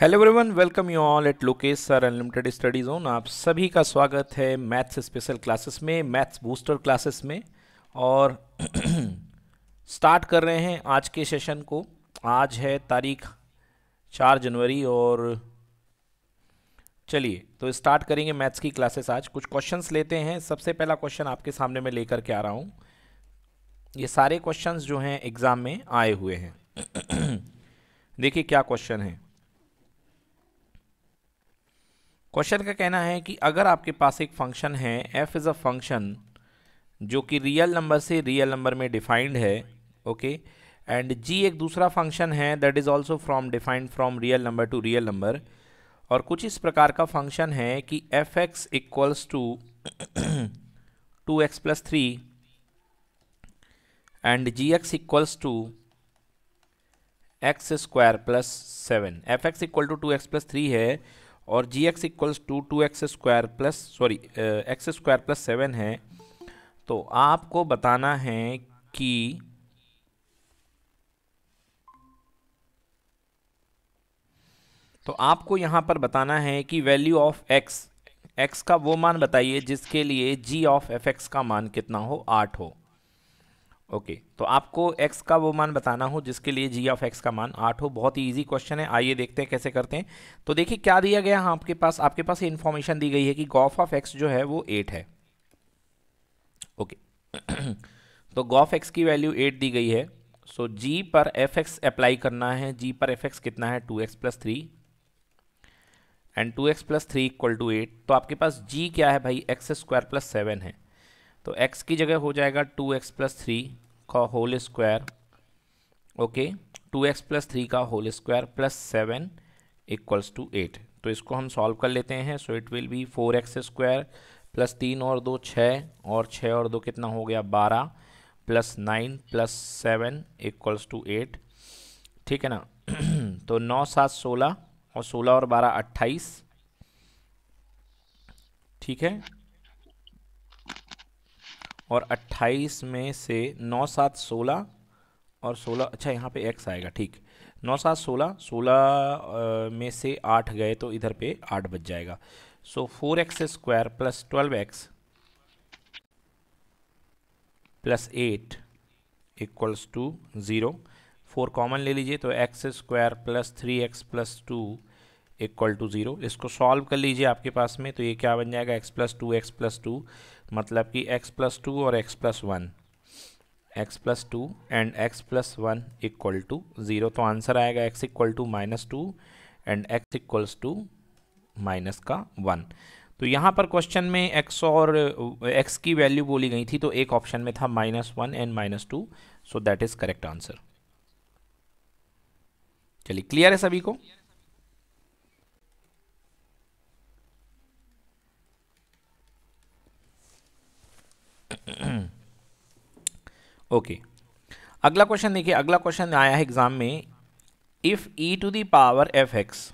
Hello everyone welcome you all at Lokesh sir unlimited study zone आप सभी का स्वागत है मैथ्स स्पेशल क्लासेस में मैथ्स बूस्टर क्लासेस में और स्टार्ट कर रहे हैं आज के सेशन को आज है तारीख चार जनवरी और चलिए तो स्टार्ट करेंगे मैथ्स की क्लासेस आज कुछ क्वेश्चंस लेते हैं सबसे पहला क्वेश्चन आपके सामने में लेकर के आ रहा हूँ ये सारे क्वेश्चंस जो हैं एग्ज़ाम में आए हुए हैं देखिए क्या क्वेश्चन है क्वेश्चन का कहना है कि अगर आपके पास एक फंक्शन है एफ इज़ अ फंक्शन जो कि रियल नंबर से रियल नंबर में डिफाइंड है ओके एंड जी एक दूसरा फंक्शन है that is also from defined from real number to real number और कुछ इस प्रकार का फंक्शन है कि f x equals to two x plus three and g x equals to x square plus seven f x equal to two x plus three है और g x equals to two x square plus sorry x square plus seven है तो आपको बताना है कि तो आपको यहाँ पर बताना है कि वैल्यू ऑफ एक्स एक्स का वो मान बताइए जिसके लिए जी ऑफ एफ एक्स का मान कितना हो आठ हो ओके तो आपको एक्स का वो मान बताना हो जिसके लिए जी ऑफ एक्स का मान आठ हो बहुत ही ईजी क्वेश्चन है आइए देखते हैं कैसे करते हैं तो देखिए क्या दिया गया हाँ आपके पास आपके पास ये इन्फॉर्मेशन दी गई है कि गॉफ ऑफ एक्स जो है वो एट है ओके तो गॉफ एक्स की वैल्यू एट दी गई है सो so, जी पर एफ एक्स अप्लाई करना है जी पर एफ एक्स कितना है two x plus three and two x plus three equal to eight तो आपके पास जी क्या है भाई एक्स स्क्वायर प्लस सेवन है तो एक्स की जगह हो जाएगा टू एक्स प्लस थ्री का whole square okay two x plus three का whole square plus seven equals to eight तो इसको हम सॉल्व कर लेते हैं so it will be four x square plus तीन और दो छः और छः और दो कितना हो गया बारह plus nine plus seven equals to eight ठीक है ना तो नौ सात सोलह और सोलह और बारह अट्ठाईस ठीक है और 28 में से नौ सात सोलह और 16 अच्छा यहाँ पे x आएगा ठीक नौ सात सोलह सोलह में से आठ गए तो इधर पे आठ बच जाएगा so four x square plus twelve x plus eight equals to zero four common ले लीजिए तो x square plus three x plus two equal to zero इसको सॉल्व कर लीजिए आपके पास में तो ये क्या बन जाएगा x plus two x plus two मतलब कि एक्स प्लस टू और x plus one x plus two and x plus one equal to zero तो आंसर आएगा x equal to minus two and x equals to minus का one तो यहाँ पर question में एक्स और एक्स की वैल्यू बोली गई थी तो एक ऑप्शन में था minus one and minus two so that is correct answer चलिए क्लियर है सभी को ओके okay. अगला क्वेश्चन देखिए अगला क्वेश्चन आया है एग्जाम में if e to the power f x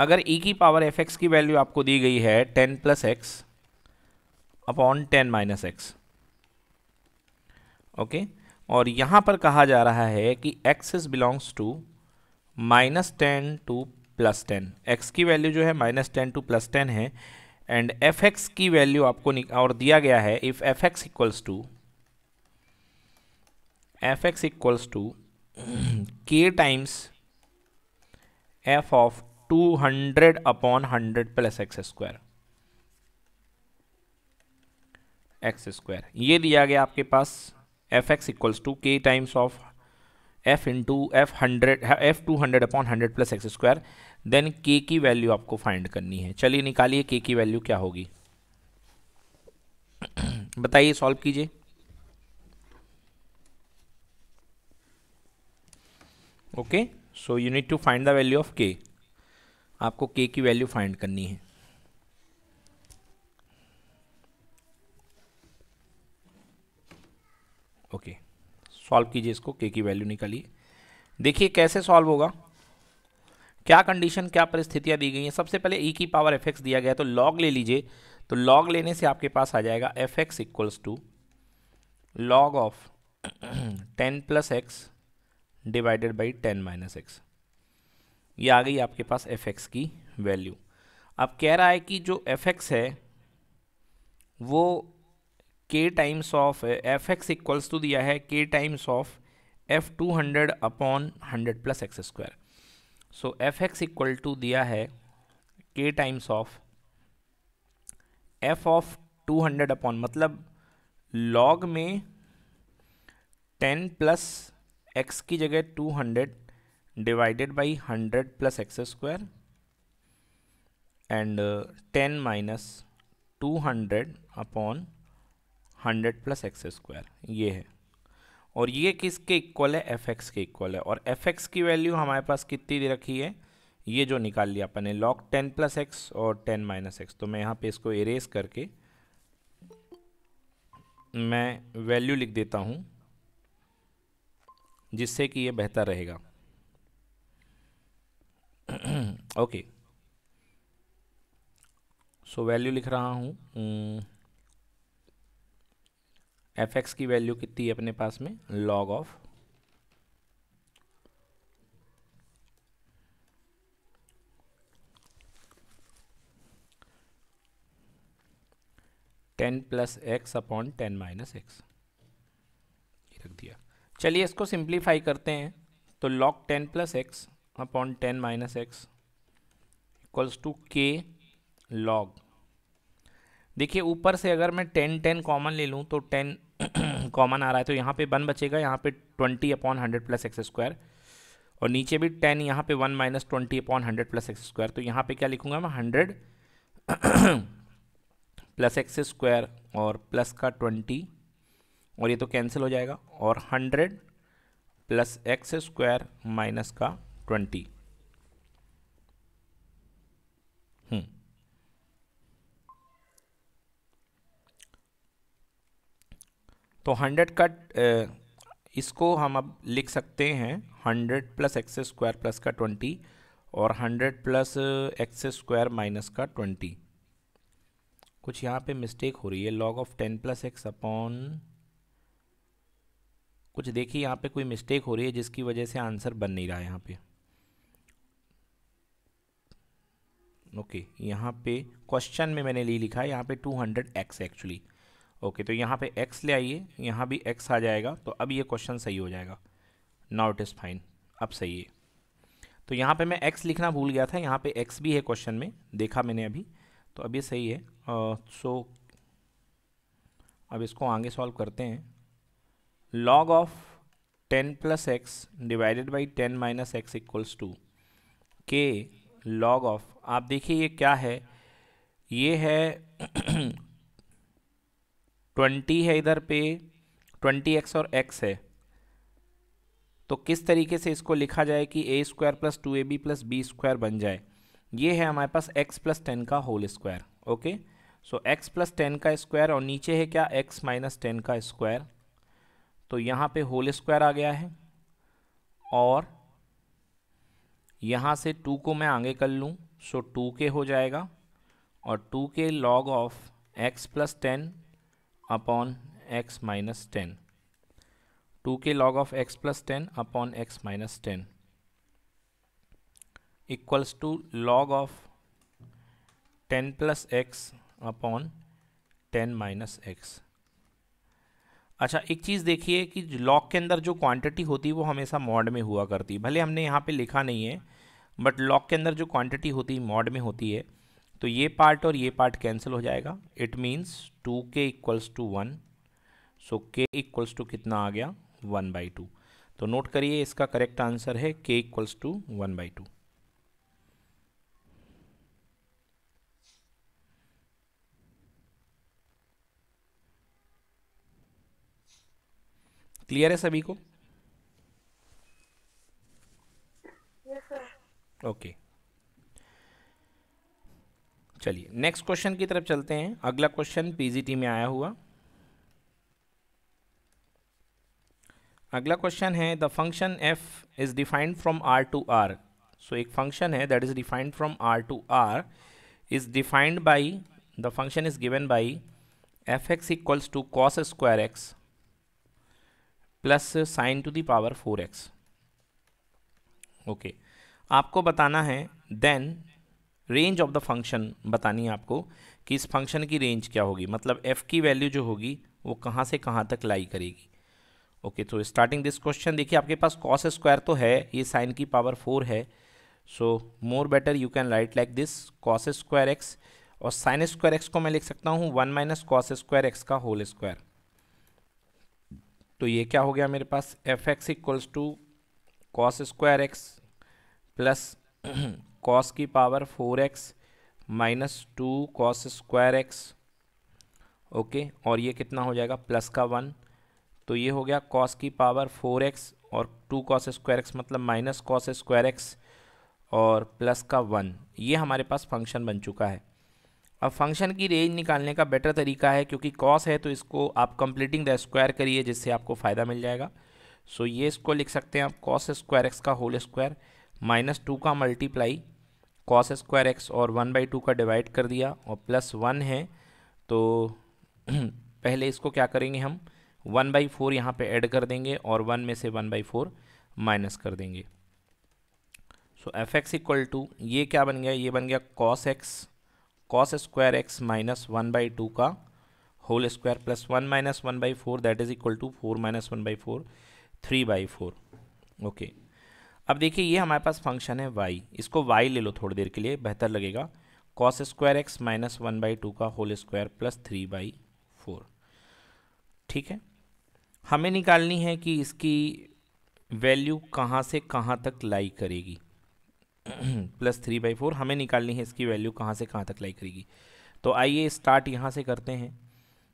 अगर ई e की पावर एफ एक्स की वैल्यू आपको दी गई है ten plus x upon ten minus x okay और यहां पर कहा जा रहा है कि x is belongs to minus ten to plus ten x की वैल्यू जो है minus ten to plus ten है एंड एफ एक्स की वैल्यू आपको और दिया गया है if f x equals to f x equals to k times f of two hundred upon hundred plus x square x square ये दिया गया आपके पास f x equals to k times of f into f hundred f two hundred upon hundred plus x square then k की value आपको find करनी है चलिए निकालिए के की वैल्यू क्या होगी बताइए सॉल्व कीजिए okay so you need to find the value of k आपको के की वैल्यू फाइंड करनी है ओके okay. सॉल्व कीजिए इसको के की वैल्यू निकालिए देखिए कैसे सॉल्व होगा क्या कंडीशन क्या परिस्थितियाँ दी गई हैं सबसे पहले ई e की पावर एफ एक्स दिया गया है तो लॉग ले लीजिए तो लॉग लेने से आपके पास आ जाएगा f x equals to log of ten plus x divided by ten minus x ये आ गई आपके पास एफ एक्स की वैल्यू अब कह रहा है कि जो एफ एक्स है वो k times of f x equals to दिया है k times of f two hundred upon hundred plus x square so f x equal to दिया है k times of f of two hundred upon मतलब log में ten plus x की जगह two hundred divided by hundred plus x square and ten minus two hundred upon hundred plus x square ये है और ये किसके इक्वल है एफ एक्स के इक्वल है और एफ एक्स की वैल्यू हमारे पास कितनी दे रखी है ये जो निकाल लिया अपने lock log ten plus x और टेन माइनस एक्स तो मैं यहाँ पे इसको इरेज करके मैं वैल्यू लिख देता हूँ जिससे कि ये बेहतर रहेगा ओके सो वैल्यू लिख रहा हूँ एफ एक्स की वैल्यू कितनी है अपने पास में log of ten plus x upon ten minus x रख दिया चलिए इसको सिंप्लीफाई करते हैं तो log ten plus x upon ten minus x equals to k log देखिए ऊपर से अगर मैं टेन टेन कॉमन ले लूँ तो टेन कॉमन आ रहा है तो यहाँ पे वन बचेगा यहाँ पे twenty upon hundred plus x square और नीचे भी टेन यहाँ पे one minus twenty upon hundred plus x square तो यहाँ पे क्या लिखूँगा मैं हंड्रेड प्लस एक्स स्क्वायर और प्लस का ट्वेंटी और ये तो कैंसिल हो जाएगा और hundred plus x square minus का ट्वेंटी तो हंड्रेड का इसको हम अब लिख सकते हैं hundred plus x square plus का ट्वेंटी और hundred plus x square minus का ट्वेंटी कुछ यहाँ पे मिस्टेक हो रही है log of ten plus x upon कुछ देखिए यहाँ पे कोई मिस्टेक हो रही है जिसकी वजह से आंसर बन नहीं रहा है यहाँ पे ओके okay, यहाँ पे क्वेश्चन में मैंने ली लिखा है यहाँ पे two hundred x actually okay तो यहाँ पे x ले आइए यहाँ भी x आ जाएगा तो अब ये क्वेश्चन सही हो जाएगा नाउ इट इज़ फाइन अब सही है तो यहाँ पे मैं x लिखना भूल गया था यहाँ पे x भी है क्वेश्चन में देखा मैंने अभी तो अब ये सही है सो uh, so, अब इसको आगे सॉल्व करते हैं log of ten plus x divided by ten minus x equals to k log of आप देखिए ये क्या है ये है ट्वेंटी है इधर पे ट्वेंटी एक्स और एक्स है तो किस तरीके से इसको लिखा जाए कि a square plus two a b plus b square बन जाए ये है हमारे पास एक्स प्लस टेन का whole square okay so x plus ten का स्क्वायर और नीचे है क्या एक्स माइनस टेन का स्क्वायर तो यहाँ पे होल स्क्वायर आ गया है और यहाँ से टू को मैं आगे कर लूँ सो टू के हो जाएगा और two k log of x plus ten upon x minus ten two k log of x plus ten upon x minus ten equals to log of ten plus x upon ten minus x अच्छा एक चीज़ देखिए कि log के अंदर जो quantity होती है वो हमेशा मॉड में हुआ करती है भले हमने यहाँ पे लिखा नहीं है बट लॉग के अंदर जो क्वांटिटी होती है मॉड में होती है तो ये पार्ट और ये पार्ट कैंसिल हो जाएगा it means two k equals to one so k equals to कितना आ गया वन बाई टू तो नोट करिए इसका करेक्ट आंसर है k equals to one by two clear है सभी को ओके yes, चलिए नेक्स्ट क्वेश्चन की तरफ चलते हैं अगला क्वेश्चन पीजीटी में आया हुआ अगला क्वेश्चन है the function f is defined from r to r so एक फंक्शन है that is defined from r to r is defined by the function is given by f x equals to cos square x plus sine to the power four x okay आपको बताना है then range of the function बतानी है आपको कि इस function की range क्या होगी मतलब एफ़ की वैल्यू जो होगी वो कहाँ से कहाँ तक लाई करेगी ओके तो स्टार्टिंग दिस क्वेश्चन देखिए आपके पास कॉस स्क्वायर तो है ये साइन की पावर फोर है so more better you can write like this cos square x और साइन स्क्वायर एक्स को मैं लिख सकता हूँ one minus cos square x का होल स्क्वायर तो ये क्या हो गया मेरे पास f x equals to cos square x plus cos की power four x minus two cos square x okay और ये कितना हो जाएगा प्लस का वन तो ये हो गया कॉस की पावर फोर एक्स और टू कॉस स्क्वायर एक्स मतलब माइनस कॉस स्क्वायर एक्स और प्लस का वन ये हमारे पास फंक्शन बन चुका है अब फंक्शन की रेंज निकालने का बेटर तरीका है क्योंकि कॉस है तो इसको आप कंप्लीटिंग द स्क्वायर करिए जिससे आपको फ़ायदा मिल जाएगा सो so, ये इसको लिख सकते हैं आप कॉस स्क्वायर एक्स का होल स्क्वायर माइनस टू का मल्टीप्लाई कॉस स्क्वायर एक्स और वन बाई टू का डिवाइड कर दिया और प्लस वन है तो पहले इसको क्या करेंगे हम वन बाई फोर यहाँ पर ऐड कर देंगे और वन में से वन बाई फोर माइनस कर देंगे so f x equal to ये क्या बन गया ये बन गया cos x cos square x minus one by two का whole square plus one minus one by four that is equal to four minus one by four three by four okay अब देखिए ये हमारे पास फंक्शन है y इसको y ले लो थोड़ी देर के लिए बेहतर लगेगा cos square x minus one by two का whole square plus three by four ठीक है हमें निकालनी है कि इसकी वैल्यू कहाँ से कहाँ तक लाई करेगी प्लस थ्री बाई फोर हमें निकालनी है इसकी वैल्यू कहाँ से कहाँ तक लाई करेगी तो आइए स्टार्ट यहाँ से करते हैं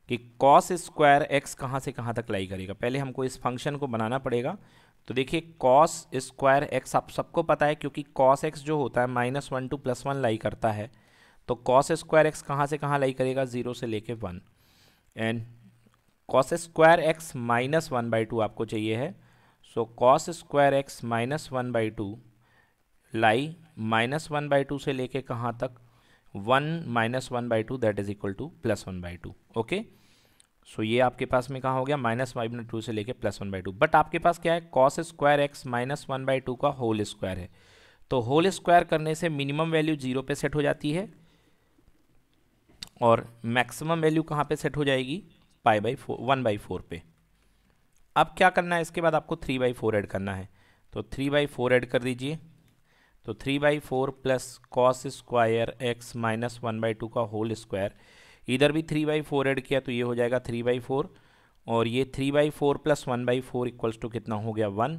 कि कॉस स्क्वायर एक्स कहाँ से कहाँ तक लाई करेगा पहले हमको इस फंक्शन को बनाना पड़ेगा तो देखिए कॉस स्क्वायर एक्स आप सबको पता है क्योंकि कॉस एक्स जो होता है minus one to plus one lie करता है तो कॉस स्क्वायर एक्स कहाँ से कहाँ लाई करेगा ज़ीरो से लेके one and cos square x minus one by two आपको चाहिए है so cos square x minus one by two lie minus one by two से लेके कहाँ तक one minus one by two that is equal to plus one by two okay so ये आपके पास में कहाँ हो गया माइनस वाई बाई टू से लेके plus one by two but आपके पास क्या है cos square x minus one by two का होल स्क्वायर है तो होल स्क्वायर करने से मिनिमम वैल्यू जीरो पे सेट हो जाती है और मैक्सिमम वैल्यू कहाँ पे सेट हो जाएगी pi by four one by four पे अब क्या करना है इसके बाद आपको थ्री बाई फोर एड करना है तो थ्री बाई फोर एड कर दीजिए तो three by four plus cos square x minus one by two का होल स्क्वायर इधर भी थ्री बाई फोर एड किया तो ये हो जाएगा थ्री बाई फोर और ये three by four plus one by four equals to कितना हो गया वन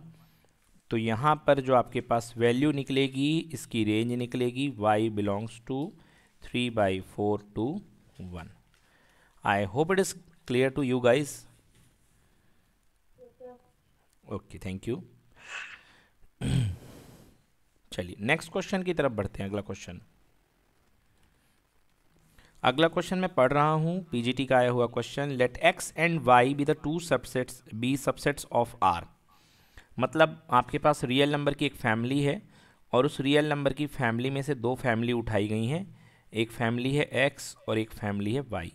तो यहाँ पर जो आपके पास वैल्यू निकलेगी इसकी रेंज निकलेगी y belongs to three by four to one I hope it is clear to you guys okay thank you चलिए नेक्स्ट क्वेश्चन की तरफ बढ़ते हैं अगला क्वेश्चन अगला क्वेश्चन मैं पढ़ रहा हूँ पीजीटी का आया हुआ question let x and y be the two subsets be subsets of R मतलब आपके पास रियल नंबर की एक फैमिली है और उस रियल नंबर की फैमिली में से दो फैमिली उठाई गई हैं एक फैमिली है एक्स और एक फैमिली है वाई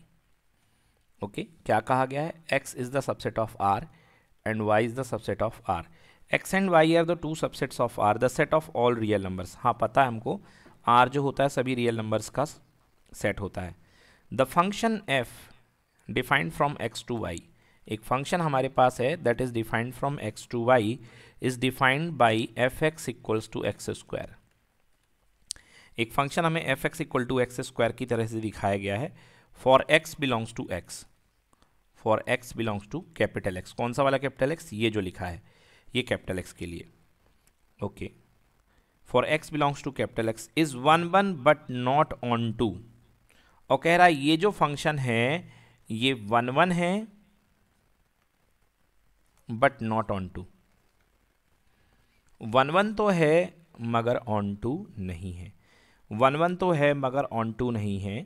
ओके okay? क्या कहा गया है x is the subset of R and y is the subset of R x and y are the two subsets of R the set of all real numbers हाँ पता है हमको are जो होता है सभी रियल नंबर्स का set होता है the function f defined from x to y एक फंक्शन हमारे पास है that is defined from x to y is defined by f x equals to x square एक फंक्शन हमें f x equal to x square की तरह से दिखाया गया है for x belongs to x for x belongs to capital x कौन सा वाला कैपिटल एक्स ये जो लिखा है ये कैपिटल एक्स के लिए okay for x belongs to capital x is one one but not onto और कह रहा है ये जो फंक्शन है ये वन वन है but not onto one one तो है मगर ऑन टू नहीं है वन वन तो है मगर ऑन टू नहीं है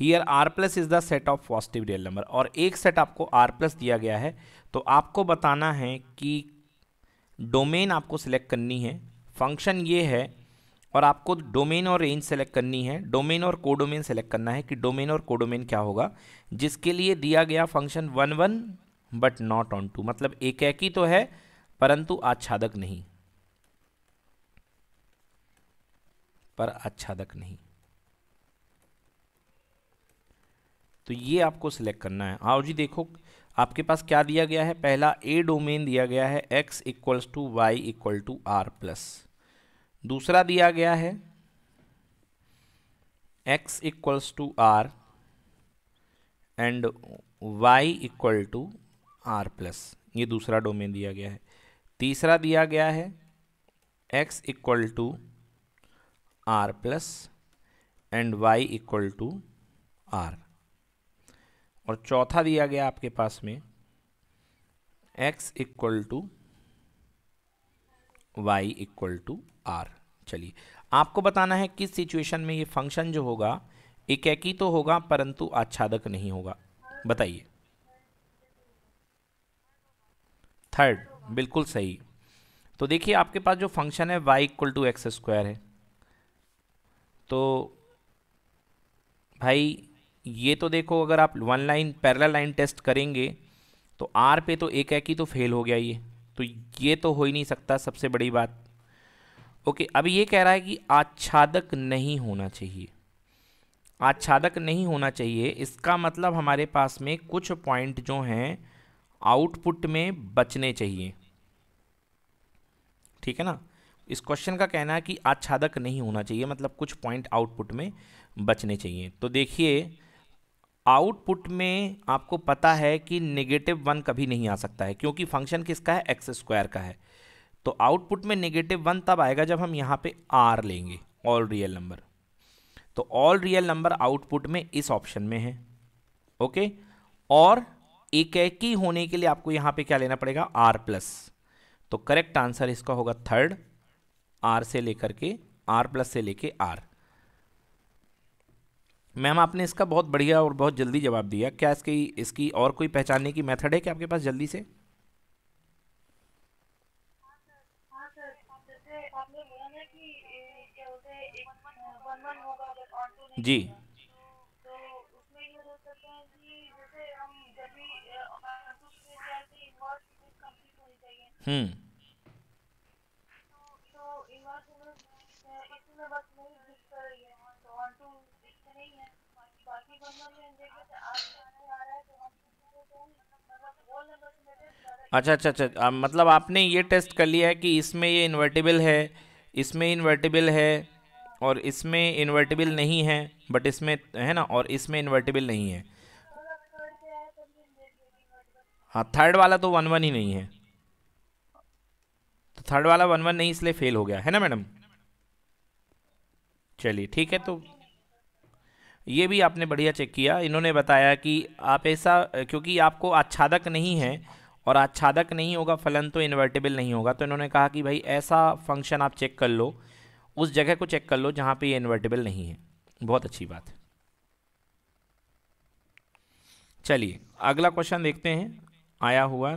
here R plus is the set of positive real number और एक सेट आपको आर प्लस दिया गया है तो आपको बताना है कि डोमेन आपको सिलेक्ट करनी है फंक्शन ये है और आपको डोमेन और रेंज सेलेक्ट करनी है डोमेन और कोडोमेन सेलेक्ट करना है कि डोमेन और कोडोमेन क्या होगा जिसके लिए दिया गया function one one but not onto मतलब एक एक ही तो है परंतु आच्छादक नहीं पर आच्छादक नहीं तो ये आपको सिलेक्ट करना है आओ जी देखो आपके पास क्या दिया गया है पहला ए डोमेन दिया गया है x equals to y equal to R plus दूसरा दिया गया है x equals to R and y equal to R plus ये दूसरा डोमेन दिया गया है तीसरा दिया गया है x equal to R plus and y equal to R और चौथा दिया गया आपके पास में x equal to y equal to R चलिए आपको बताना है किस सिचुएशन में ये फंक्शन जो होगा एक एक ही तो होगा परंतु आच्छादक नहीं होगा बताइए थर्ड बिल्कुल सही तो देखिए आपके पास जो फंक्शन है y equal to x square है तो भाई ये तो देखो अगर आप one line parallel line test करेंगे तो आर पे तो एक एक ही तो फेल हो गया ये तो ये तो हो ही नहीं सकता सबसे बड़ी बात ओके अब ये कह रहा है कि आच्छादक नहीं होना चाहिए आच्छादक नहीं होना चाहिए इसका मतलब हमारे पास में कुछ पॉइंट जो हैं आउटपुट में बचने चाहिए ठीक है ना इस क्वेश्चन का कहना है कि आच्छादक नहीं होना चाहिए मतलब कुछ पॉइंट आउटपुट में बचने चाहिए तो देखिए आउटपुट में आपको पता है कि नेगेटिव वन कभी नहीं आ सकता है क्योंकि फंक्शन किसका है एक्स स्क्वायर का है तो आउटपुट में नेगेटिव वन तब आएगा जब हम यहाँ पे आर लेंगे ऑल रियल नंबर तो ऑल रियल नंबर आउटपुट में इस ऑप्शन में है ओके और एक ही होने के लिए आपको यहाँ पे क्या लेना पड़ेगा आर प्लस तो करेक्ट आंसर इसका होगा थर्ड आर से लेकर के आर प्लस से लेके आर मैम आपने इसका बहुत बढ़िया और बहुत जल्दी जवाब दिया क्या इसकी इसकी और कोई पहचानने की मेथड है क्या आपके पास जल्दी से जी हम्म अच्छा अच्छा अच्छा मतलब आपने ये टेस्ट कर लिया है कि इसमें ये इन्वर्टिबल है इसमें इन्वर्टिबल है और इसमें इन्वर्टिबल नहीं है बट इसमें है ना और इसमें इन्वर्टिबल नहीं है हाँ थर्ड वाला तो वन वन ही नहीं है तो थर्ड वाला वन वन नहीं इसलिए फेल हो गया है ना मैडम चलिए ठीक है तो ये भी आपने बढ़िया चेक किया इन्होंने बताया कि आप ऐसा क्योंकि आपको आच्छादक नहीं है और आच्छादक नहीं होगा फलन तो इन्वर्टेबल नहीं होगा तो इन्होंने कहा कि भाई ऐसा फंक्शन आप चेक कर लो उस जगह को चेक कर लो जहाँ पे ये इन्वर्टेबल नहीं है बहुत अच्छी बात है चलिए अगला क्वेश्चन देखते हैं आया हुआ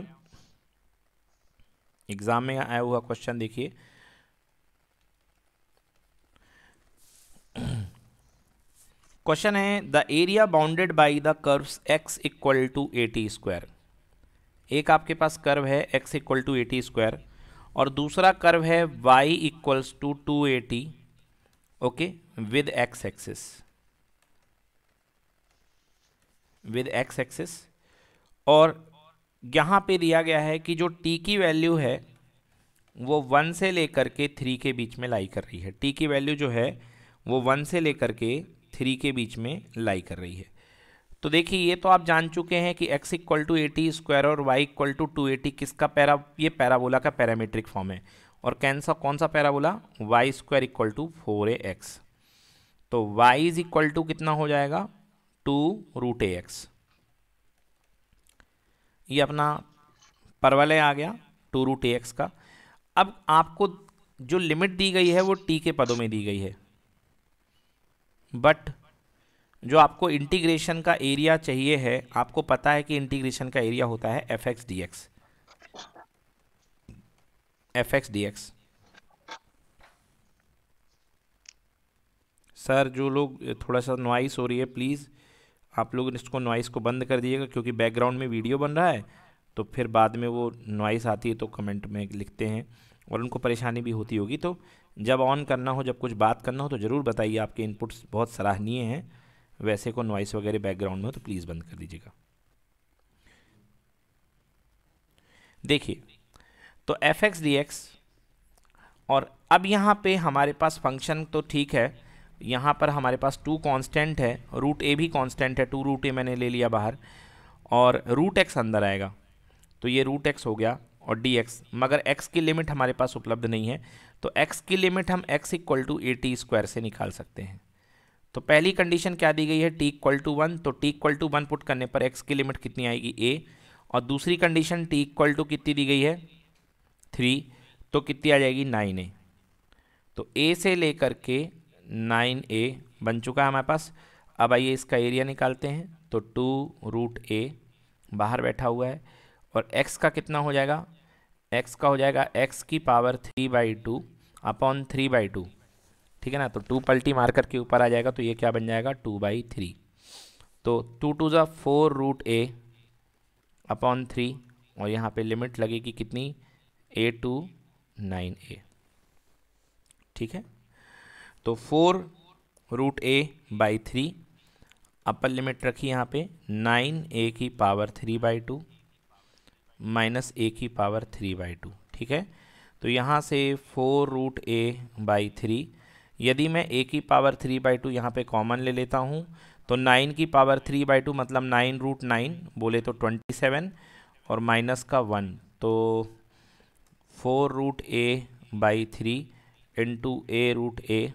एग्ज़ाम में आया हुआ क्वेश्चन देखिए क्वेश्चन है the area bounded by the curves x equal to a t square एक आपके पास कर्व है x equal to a t square और दूसरा कर्व है y equals to two a t okay with x axis with x axis और यहाँ पे दिया गया है कि जो टी की वैल्यू है वो वन से लेकर के थ्री के बीच में लाई कर रही है टी की वैल्यू जो है वो वन से लेकर के थ्री के बीच में लाई कर रही है तो देखिए ये तो आप जान चुके हैं कि x equal to a t square और y equal to two a t किसका पैरा ये पैराबोला का पैरामीट्रिक फॉर्म है और कैंसा कौन सा parabola y square equal to four a x तो y इज इक्वल टू कितना हो जाएगा टू रूट ए एक्स ये अपना परवल आ गया टू रूट ए एक्स का अब आपको जो लिमिट दी गई है वो टी के पदों में दी गई है बट जो आपको इंटीग्रेशन का एरिया चाहिए है आपको पता है कि इंटीग्रेशन का एरिया होता है f x d x f x d x sir जो लोग थोड़ा सा नॉइस हो रही है प्लीज़ आप लोग इसको नॉइस को बंद कर दीजिएगा क्योंकि बैकग्राउंड में वीडियो बन रहा है तो फिर बाद में वो नॉइस आती है तो कमेंट में लिखते हैं और उनको परेशानी भी होती होगी तो जब ऑन करना हो जब कुछ बात करना हो तो ज़रूर बताइए आपके इनपुट्स बहुत सराहनीय हैं वैसे को नॉइस वगैरह बैकग्राउंड में हो तो प्लीज़ बंद कर दीजिएगा देखिए तो एफ एक्स डी एक्स और अब यहाँ पे हमारे पास फंक्शन तो ठीक है यहाँ पर हमारे पास टू कांस्टेंट है रूट ए भी कांस्टेंट है टू रूट ए मैंने ले लिया बाहर और रूट एक्स अंदर आएगा तो ये रूट एक्स हो गया और डी एक्स मगर एक्स की लिमिट हमारे पास उपलब्ध नहीं है तो x की लिमिट हम x equal to a t square से निकाल सकते हैं तो पहली कंडीशन क्या दी गई है t इक्वल टू वन तो t equal to one put करने पर x की लिमिट कितनी आएगी a और दूसरी कंडीशन t इक्वल टू कितनी दी गई है थ्री तो कितनी आ जाएगी नाइन ए तो a से लेकर के नाइन ए बन चुका है हमारे पास अब आइए इसका एरिया निकालते हैं तो टू रूट ए बाहर बैठा हुआ है और एक्स का कितना हो जाएगा एक्स का हो जाएगा एक्स की power three by two upon three by two ठीक है ना तो टू पल्टी मार करके ऊपर आ जाएगा तो ये क्या बन जाएगा टू बाई थ्री तो टू टू ज़ा four root a upon three और यहाँ पे लिमिट लगेगी कितनी ए टू नाइन ए ठीक है तो four root a by three upper limit रखी यहाँ पे नाइन ए की power three by two minus a की पावर थ्री बाई टू ठीक है तो यहाँ से four root a by three यदि मैं ए की पावर थ्री बाई टू यहाँ पर कॉमन ले लेता हूँ तो नाइन की पावर थ्री बाई टू मतलब नाइन रूट नाइन बोले तो ट्वेंटी सेवन और माइनस का वन तो four root a by three into a root a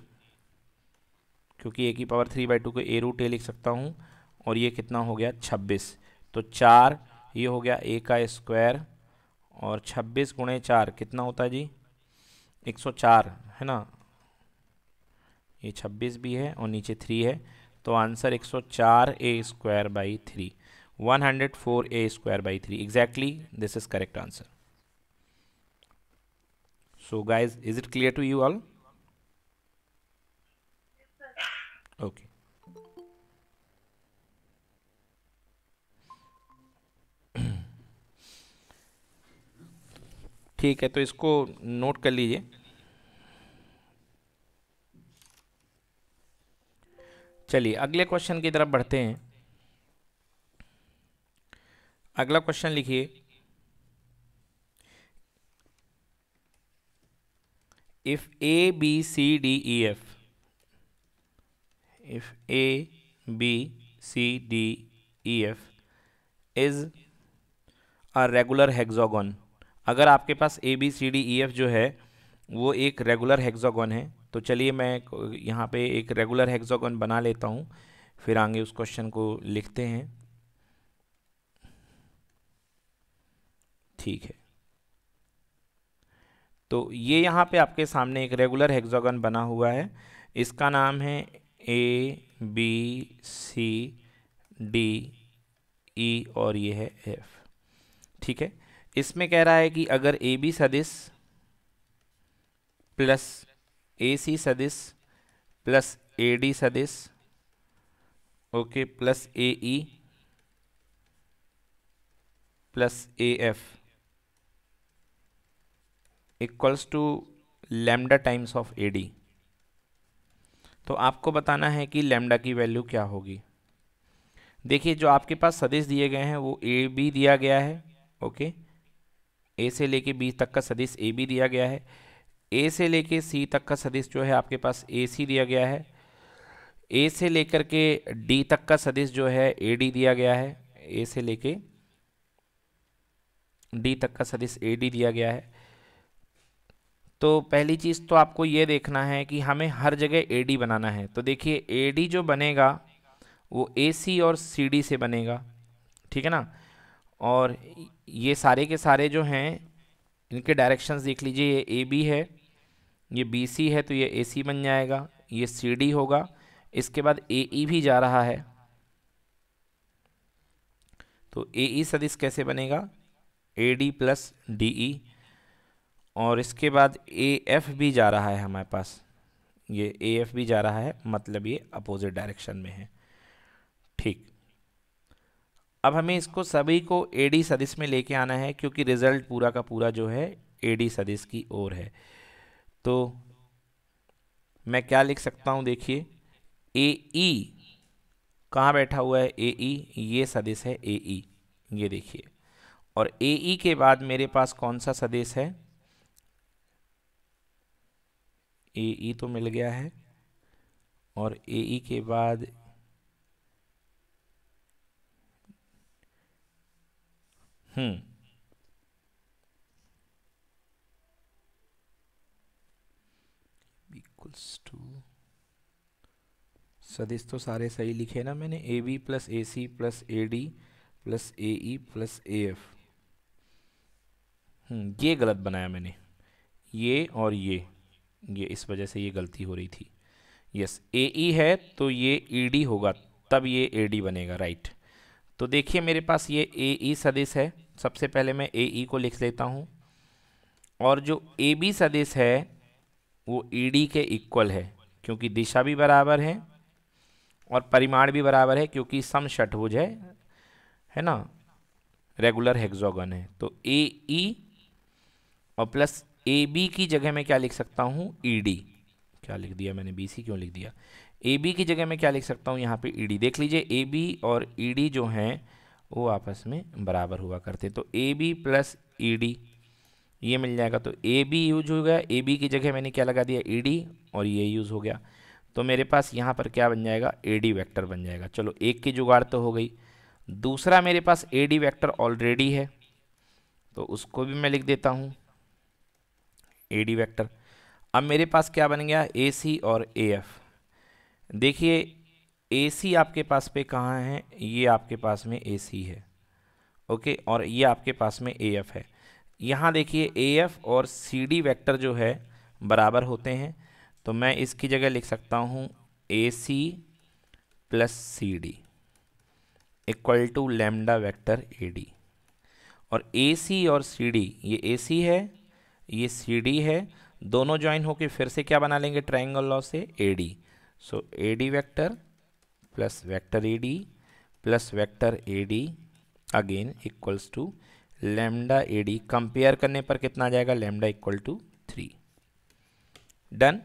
क्योंकि ए की पावर थ्री बाई टू को ए रूट ए लिख सकता हूँ और ये कितना हो गया छब्बीस तो चार ये हो गया ए का स्क्वायर और छब्बीस गुणे चार कितना होता है जी एक सौ चार है ना ये छब्बीस भी है और नीचे थ्री है तो आंसर एक सौ चार a square by three one hundred four a square by three exactly this is correct answer so guys is it clear to you all okay ठीक है तो इसको नोट कर लीजिए चलिए अगले क्वेश्चन की तरफ बढ़ते हैं अगला क्वेश्चन लिखिए if a b c d e f if a b c d e f is a regular hexagon अगर आपके पास a b c d e f जो है वो एक रेगुलर हेक्सागोन है तो चलिए मैं यहाँ पे एक रेगुलर हेक्सागोन बना लेता हूँ फिर आगे उस क्वेश्चन को लिखते हैं ठीक है तो ये यहाँ पे आपके सामने एक रेगुलर हेक्सागोन बना हुआ है इसका नाम है ए बी सी डी ई और ये है एफ ठीक है इसमें कह रहा है कि अगर ए बी सदिश प्लस ए सी सदिश प्लस ए डी सदिश okay plus a e plus a f equals to lambda times of a d तो आपको बताना है कि लेमडा की वैल्यू क्या होगी देखिए जो आपके पास सदिश दिए गए हैं वो ए बी दिया गया है ओके okay? ए से लेके बी तक का सदिश ए बी दिया गया है ए से लेके सी तक का सदिश जो है आपके पास ए सी दिया गया है ए से लेकर के डी तक का सदिश जो है ए डी दिया गया है ए से लेके डी तक का सदिश ए डी दिया गया है तो पहली चीज़ तो आपको ये देखना है कि हमें हर जगह ए डी बनाना है तो देखिए ए डी जो बनेगा वो ए सी और सी डी से बनेगा ठीक है ना और ये सारे के सारे जो हैं इनके डायरेक्शंस देख लीजिए ये ए बी है ये बी सी है तो ये ए सी बन जाएगा ये सी डी होगा इसके बाद ए ई e भी जा रहा है तो ए ई सदिश कैसे बनेगा a d plus d e और इसके बाद ए एफ भी जा रहा है हमारे पास ये ए एफ भी जा रहा है मतलब ये अपोजिट डायरेक्शन में है ठीक अब हमें इसको सभी को ए डी सदिश में लेके आना है क्योंकि रिजल्ट पूरा का पूरा जो है ए डी सदिश की ओर है तो मैं क्या लिख सकता हूँ देखिए ए ई e कहाँ बैठा हुआ है ए ई e, ये सदिश है ए ई e, ये देखिए और ए ई के बाद मेरे पास कौन सा सदिश है ए ई तो मिल गया है और ए ई के बाद हम्म इक्वल्स टू सदिश तो सारे सही लिखे ना मैंने a b plus a c plus a d plus a e plus a f ये गलत बनाया मैंने ये और ये ये इस वजह से ये गलती हो रही थी यस ए ई है तो ये ई e डी होगा तब ये ए डी बनेगा राइट तो देखिए मेरे पास ये ए ई e सदिश है सबसे पहले मैं ए ई e को लिख लेता हूँ और जो ए बी सदिश है वो ई e डी के इक्वल है क्योंकि दिशा भी बराबर है और परिमाण भी बराबर है क्योंकि सम षटभुज है है ना रेगुलर हेक्सोगन है तो ए ई e और प्लस ए बी की जगह में क्या लिख सकता हूँ ई डी क्या लिख दिया मैंने बी सी क्यों लिख दिया ए बी की जगह में क्या लिख सकता हूँ यहाँ पे ई डी देख लीजिए ए बी और ई डी जो हैं वो आपस में बराबर हुआ करते तो a b plus e d ये मिल जाएगा तो ए बी यूज हो गया ए बी की जगह मैंने क्या लगा दिया ई e डी और ये यूज़ हो गया तो मेरे पास यहाँ पर क्या बन जाएगा ए डी वैक्टर बन जाएगा चलो एक की जुगाड़ तो हो गई दूसरा मेरे पास ए डी वैक्टर ऑलरेडी है तो उसको भी मैं लिख देता हूँ ए डी वैक्टर अब मेरे पास क्या बन गया ए सी और ए एफ देखिए ए सी आपके पास पे कहाँ है ये आपके पास में ए सी है ओके और ये आपके पास में ए एफ है यहाँ देखिए ए एफ और सी डी वैक्टर जो है बराबर होते हैं तो मैं इसकी जगह लिख सकता हूँ a c plus c d equal to lambda vector a d और ए सी और सी डी ये ए सी है ये सी डी है दोनों ज्वाइन होकर फिर से क्या बना लेंगे ट्राइंगल लॉ से a d so a d vector plus vector AD plus vector AD again equals to lambda AD compare करने पर कितना आ जाएगा lambda equal to three done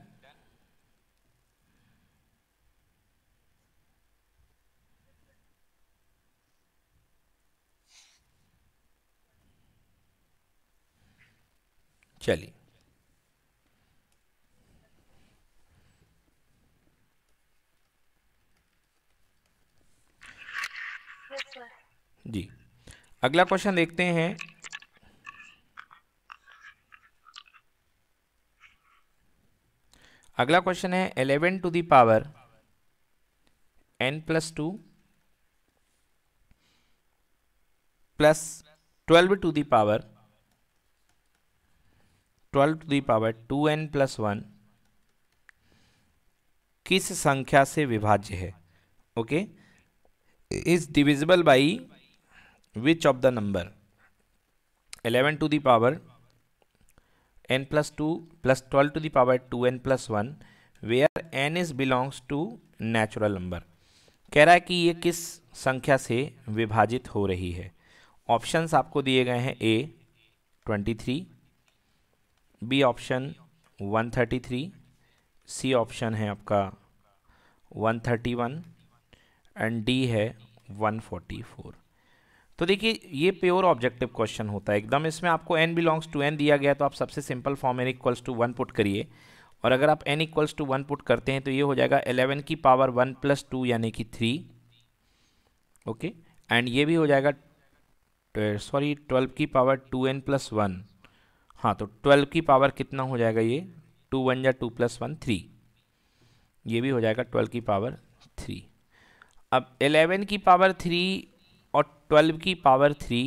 चलिए जी अगला क्वेश्चन देखते हैं अगला क्वेश्चन है eleven to the power n plus two plus twelve to the power twelve to the power two n plus one किस संख्या से विभाज्य है okay is divisible by which of the number eleven to the power n plus two plus twelve to power two n plus one where N is belongs to natural number कह रहा है कि ये किस संख्या से विभाजित हो रही है ऑप्शन आपको दिए गए हैं a twenty three b option one thirty three c option है आपका one thirty one and d है वन फोर्टी फोर तो देखिए ये प्योर ऑब्जेक्टिव क्वेश्चन होता है एकदम इसमें आपको एन बिलोंग्स टू एन दिया गया तो आप सबसे simple form n equals to one put करिए और अगर आप n equals to one put करते हैं तो ये हो जाएगा एलेवन की पावर वन प्लस टू यानी कि थ्री ओके एंड ये भी हो जाएगा सॉरी ट्वेल्व की power two n plus one हाँ तो ट्वेल्व की पावर कितना हो जाएगा ये टू वन या टू प्लस वन थ्री ये भी हो जाएगा ट्वेल्व की पावर थ्री अब एलेवन की पावर थ्री और ट्वेल्व की पावर थ्री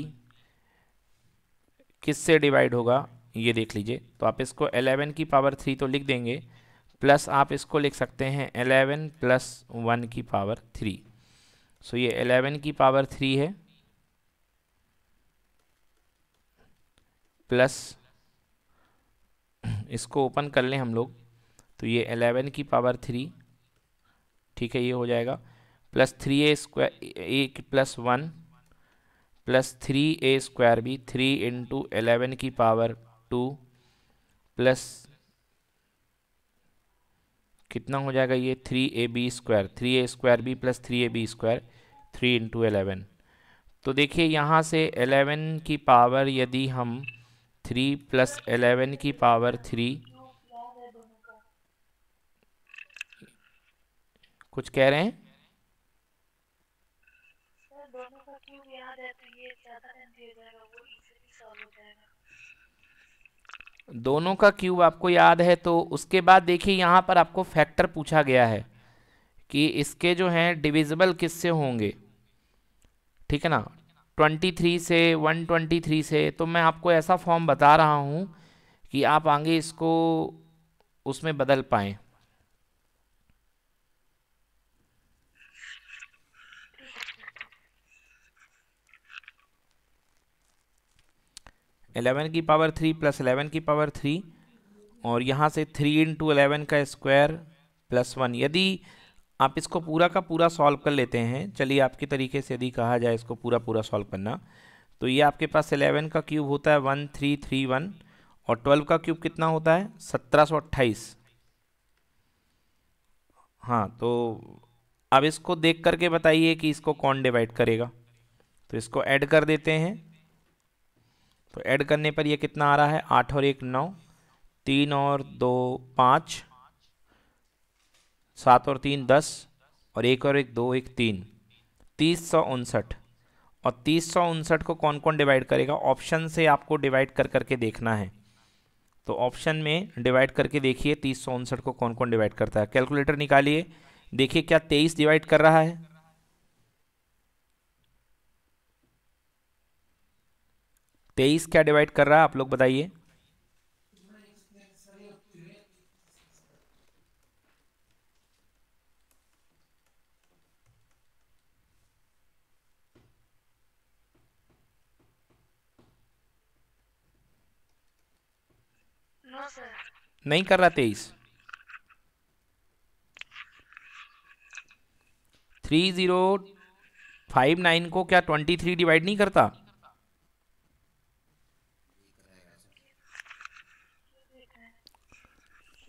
किससे डिवाइड होगा ये देख लीजिए तो आप इसको एलेवन की पावर थ्री तो लिख देंगे प्लस आप इसको लिख सकते हैं एलेवन प्लस वन की पावर थ्री सो ये एलेवन की पावर थ्री है प्लस इसको ओपन कर लें हम लोग तो ये एलेवन की पावर थ्री ठीक है ये हो जाएगा plus three a square a plus one plus three a square भी थ्री इंटू एलेवन की पावर टू प्लस कितना हो जाएगा ये three a b square three a square b plus three a b square three into eleven तो देखिए यहाँ से एलेवन की पावर यदि हम थ्री प्लस एलेवन की पावर थ्री कुछ कह रहे हैं दोनों का क्यूब आपको याद है तो उसके बाद देखिए यहाँ पर आपको फैक्टर पूछा गया है कि इसके जो हैं डिविजिबल किससे होंगे ठीक है ना 23 से 123 से तो मैं आपको ऐसा फॉर्म बता रहा हूँ कि आप आगे इसको उसमें बदल पाएँ एलेवन की पावर थ्री प्लस एलेवन की पावर थ्री और यहाँ से थ्री इंटू एलेवन का स्क्वायर प्लस वन यदि आप इसको पूरा का पूरा सॉल्व कर लेते हैं चलिए आपके तरीके से यदि कहा जाए इसको पूरा पूरा सॉल्व करना तो ये आपके पास एलेवन का क्यूब होता है वन थ्री थ्री वन और ट्वेल्व का क्यूब कितना होता है सत्रह सौ अट्ठाईस हाँ तो अब इसको देख करके बताइए कि इसको कौन डिवाइड करेगा तो इसको ऐड कर देते हैं तो ऐड करने पर ये कितना आ रहा है आठ और एक नौ तीन और दो पाँच सात और तीन दस और एक और एक दो एक तीन तीस सौ उनसठ और तीस सौ उनसठ को कौन कौन डिवाइड करेगा ऑप्शन से आपको डिवाइड कर करके देखना है तो ऑप्शन में डिवाइड करके देखिए तीस सौ उनसठ को कौन कौन डिवाइड करता है कैलकुलेटर निकालिए देखिए क्या तेईस डिवाइड कर रहा है तेईस क्या डिवाइड कर रहा है आप लोग बताइए नहीं कर रहा तेईस थ्री जीरो फाइव नाइन को क्या ट्वेंटी थ्री डिवाइड नहीं करता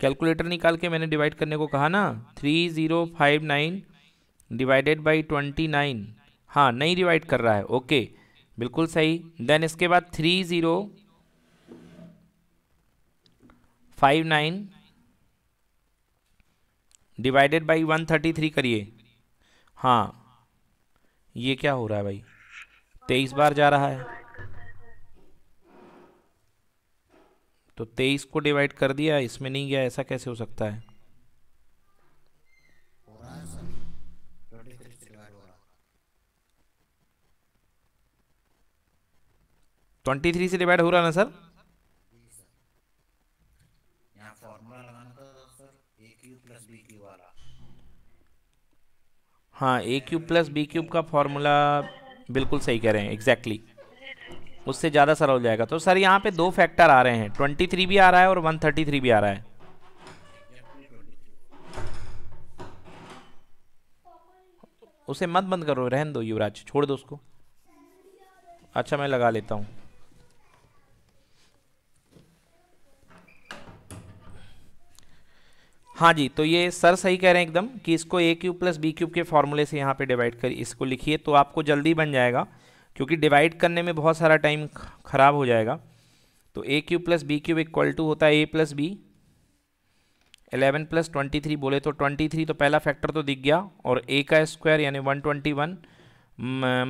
कैलकुलेटर निकाल के मैंने डिवाइड करने को कहा ना three zero five nine divided by twenty nine हाँ नहीं डिवाइड कर रहा है ओके बिल्कुल सही देन इसके बाद three zero five nine divided by one thirty three करिए हाँ ये क्या हो रहा है भाई तेईस बार जा रहा है तो तेईस को डिवाइड कर दिया इसमें नहीं गया ऐसा कैसे हो सकता है ट्वेंटी थ्री से डिवाइड हो रहा ना सर हाँ a cube plus b cube का फॉर्मूला बिल्कुल सही कह रहे हैं एग्जैक्टली exactly. उससे ज़्यादा सरल हो जाएगा तो सर यहाँ पे दो फैक्टर आ रहे हैं ट्वेंटी थ्री भी आ रहा है और वन थर्टी थ्री भी आ रहा है उसे मत बंद करो रहन दो युवराज छोड़ दो उसको अच्छा मैं लगा लेता हूँ हाँ जी तो ये सर सही कह रहे हैं एकदम कि इसको a cube plus b cube के फॉर्मूले से यहाँ पे डिवाइड कर इसको लिखिए तो आपको जल्दी बन जाएगा क्योंकि डिवाइड करने में बहुत सारा टाइम खराब हो जाएगा तो a cube plus b cube equal to होता है a plus b eleven plus twenty three बोले तो ट्वेंटी थ्री तो पहला फैक्टर तो दिख गया और ए का स्क्वायर यानी one twenty one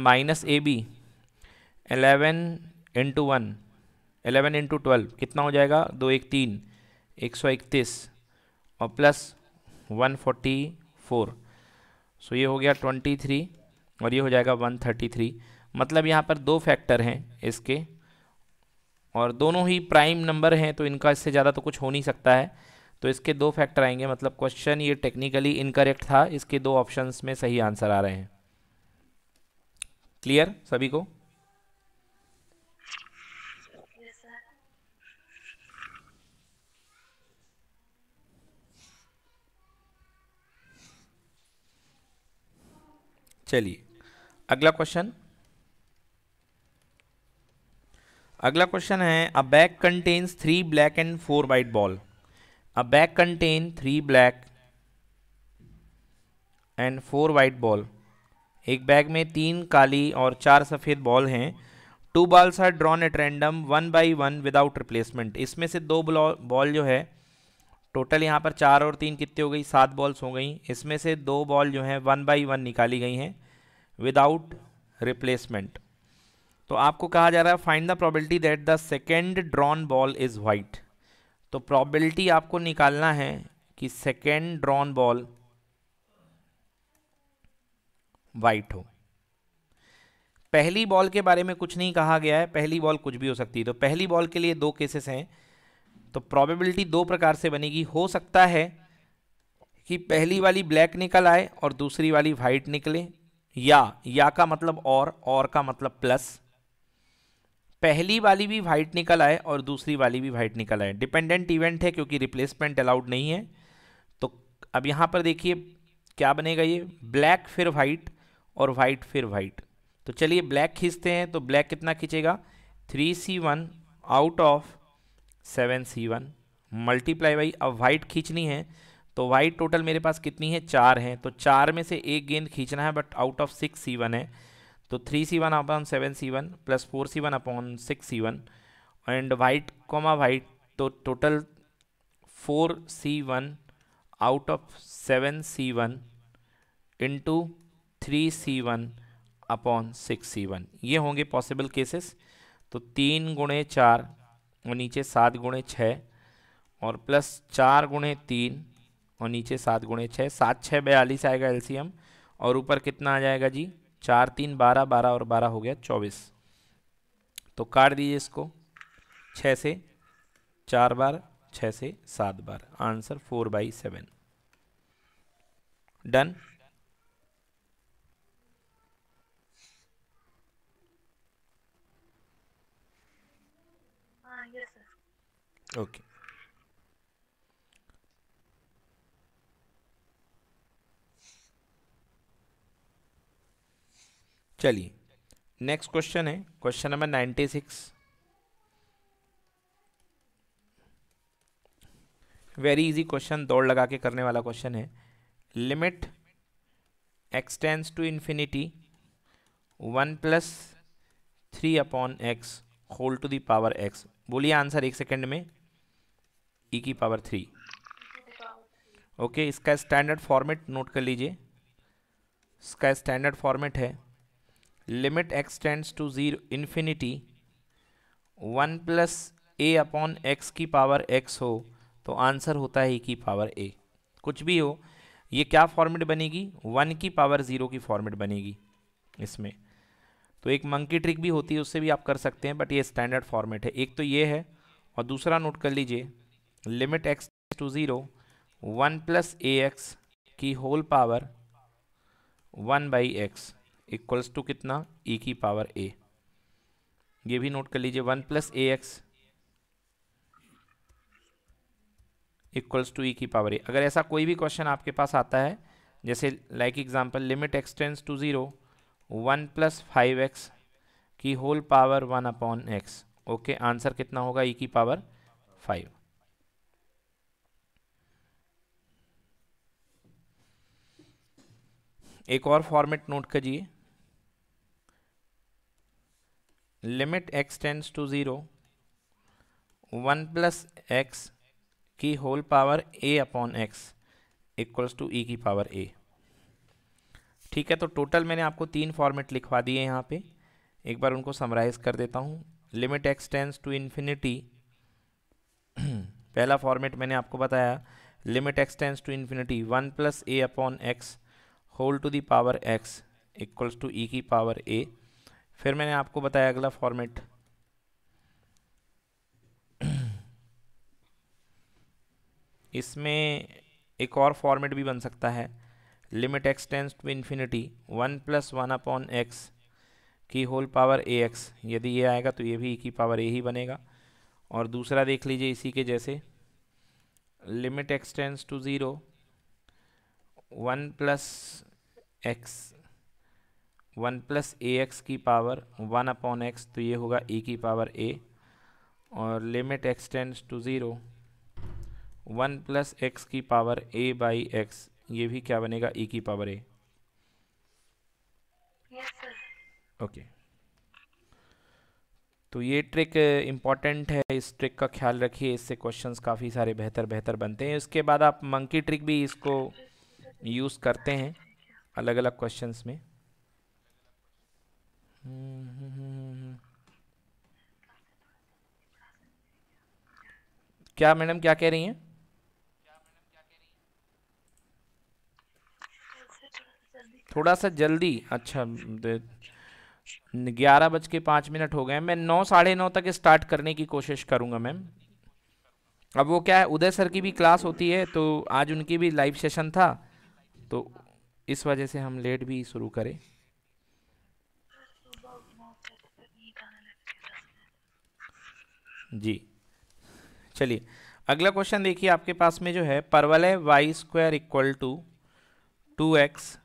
minus a b eleven into one eleven into twelve कितना हो जाएगा दो एक तीन एक सौ इकतीस और plus one forty four so ये हो गया ट्वेंटी थ्री और ये हो जाएगा वन थर्टी थ्री मतलब यहाँ पर दो फैक्टर हैं इसके और दोनों ही प्राइम नंबर हैं तो इनका इससे ज़्यादा तो कुछ हो नहीं सकता है तो इसके दो फैक्टर आएंगे मतलब क्वेश्चन ये टेक्निकली इनकरेक्ट था इसके दो ऑप्शंस में सही आंसर आ रहे हैं क्लियर सभी को चलिए अगला क्वेश्चन अगला क्वेश्चन है a bag contains three black and four white ball a bag contain three black and four white ball एक बैग में तीन काली और चार सफ़ेद बॉल हैं two balls are drawn at random one by one without replacement इसमें से दो बॉल जो है टोटल यहाँ पर चार और तीन कितने हो गई सात बॉल्स हो गई इसमें से दो बॉल जो हैं वन बाई वन निकाली गई हैं विदाउट रिप्लेसमेंट तो आपको कहा जा रहा है find the probability that the second drawn ball is white तो प्रोबेबिलिटी आपको निकालना है कि सेकेंड ड्रॉन बॉल वाइट हो पहली बॉल के बारे में कुछ नहीं कहा गया है पहली बॉल कुछ भी हो सकती है तो पहली बॉल के लिए दो केसेस हैं तो प्रोबेबिलिटी दो प्रकार से बनेगी हो सकता है कि पहली वाली ब्लैक निकल आए और दूसरी वाली वाइट निकले या या का मतलब और और का मतलब प्लस पहली वाली भी वाइट निकल आए और दूसरी वाली भी वाइट निकल आए डिपेंडेंट इवेंट है क्योंकि रिप्लेसमेंट अलाउड नहीं है तो अब यहाँ पर देखिए क्या बनेगा ये ब्लैक फिर वाइट और वाइट फिर वाइट तो चलिए ब्लैक खींचते हैं तो ब्लैक कितना खींचेगा three C one out of seven C one multiply by अब वाइट खींचनी है तो वाइट टोटल मेरे पास कितनी है चार हैं तो चार में से एक गेंद खींचना है but out of six C one है तो three C one upon seven C one plus four C one upon six C one and white comma white तो total four C one out of seven C one into three C one upon six C one ये होंगे possible cases तो तीन गुणे चार और नीचे सात गुणे छः और प्लस चार गुणे तीन और नीचे सात गुणे छः सात छः बयालीस आएगा एलसीएम और ऊपर कितना आ जाएगा जी चार तीन बारह बारह और बारह हो गया चौबीस तो काट दीजिए इसको छ से चार बार छः से सात बार answer four by seven done हाँ, ओके चलिए नेक्स्ट क्वेश्चन है question number ninety six very easy question दौड़ लगा के करने वाला क्वेश्चन है limit x tends to infinity one plus three upon x whole to the power x बोलिए आंसर एक सेकंड में ई e की पावर थ्री ओके इसका स्टैंडर्ड फॉर्मेट नोट कर लीजिए इसका स्टैंडर्ड फॉर्मेट है limit x tends to zero infinity one plus a upon x की पावर एक्स हो तो आंसर होता है e की पावर ए कुछ भी हो ये क्या फॉर्मेट बनेगी वन की पावर ज़ीरो की फॉर्मेट बनेगी इसमें तो एक मंकी ट्रिक भी होती है उससे भी आप कर सकते हैं बट ये स्टैंडर्ड फॉर्मेट है एक तो ये है और दूसरा नोट कर लीजिए limit x to zero one plus a x की whole power one by x equals to कितना ई e की पावर ए ये भी नोट कर लीजिए one plus a x equals to e की पावर ए अगर ऐसा कोई भी क्वेश्चन आपके पास आता है जैसे like example limit x tends to zero one plus five x की whole power one upon x okay answer कितना होगा ई e की पावर फाइव एक और फॉर्मेट नोट करिए limit x tends to zero one plus x की whole power a upon x equals to e की power ए ठीक है तो टोटल मैंने आपको तीन फॉर्मेट लिखवा दिए यहाँ पे एक बार उनको समराइज कर देता हूँ limit x tends to infinity पहला फॉर्मेट मैंने आपको बताया limit x tends to infinity one plus a upon x whole to the power x equals to e की पावर ए फिर मैंने आपको बताया अगला फॉर्मेट इसमें एक और फॉर्मेट भी बन सकता है limit x tends to infinity one plus one upon x की होल पावर ए एक्स यदि ये आएगा तो ये भी की पावर ए ही बनेगा और दूसरा देख लीजिए इसी के जैसे limit x tends to zero one plus x one plus a x की पावर वन अपॉन एक्स तो ये होगा ए e की पावर ए और limit x tends to zero one plus x की पावर ए बाई एक्स ये भी क्या बनेगा ए e की पावर ए ओके yes, तो ये ट्रिक इम्पॉर्टेंट uh, है इस ट्रिक का ख्याल रखिए इससे क्वेश्चंस काफ़ी सारे बेहतर बेहतर बनते हैं उसके बाद आप मंकी ट्रिक भी इसको यूज़ करते हैं अलग अलग क्वेश्चंस में क्या मैडम क्या कह रही हैं थोड़ा सा जल्दी अच्छा ग्यारह बज के पाँच मिनट हो गए मैं नौ साढ़े नौ तक स्टार्ट करने की कोशिश करूँगा मैम अब वो क्या है उदय सर की भी क्लास होती है तो आज उनकी भी लाइव सेशन था तो इस वजह से हम लेट भी शुरू करें जी चलिए अगला क्वेश्चन देखिए आपके पास में जो है परवल है y square equal to two x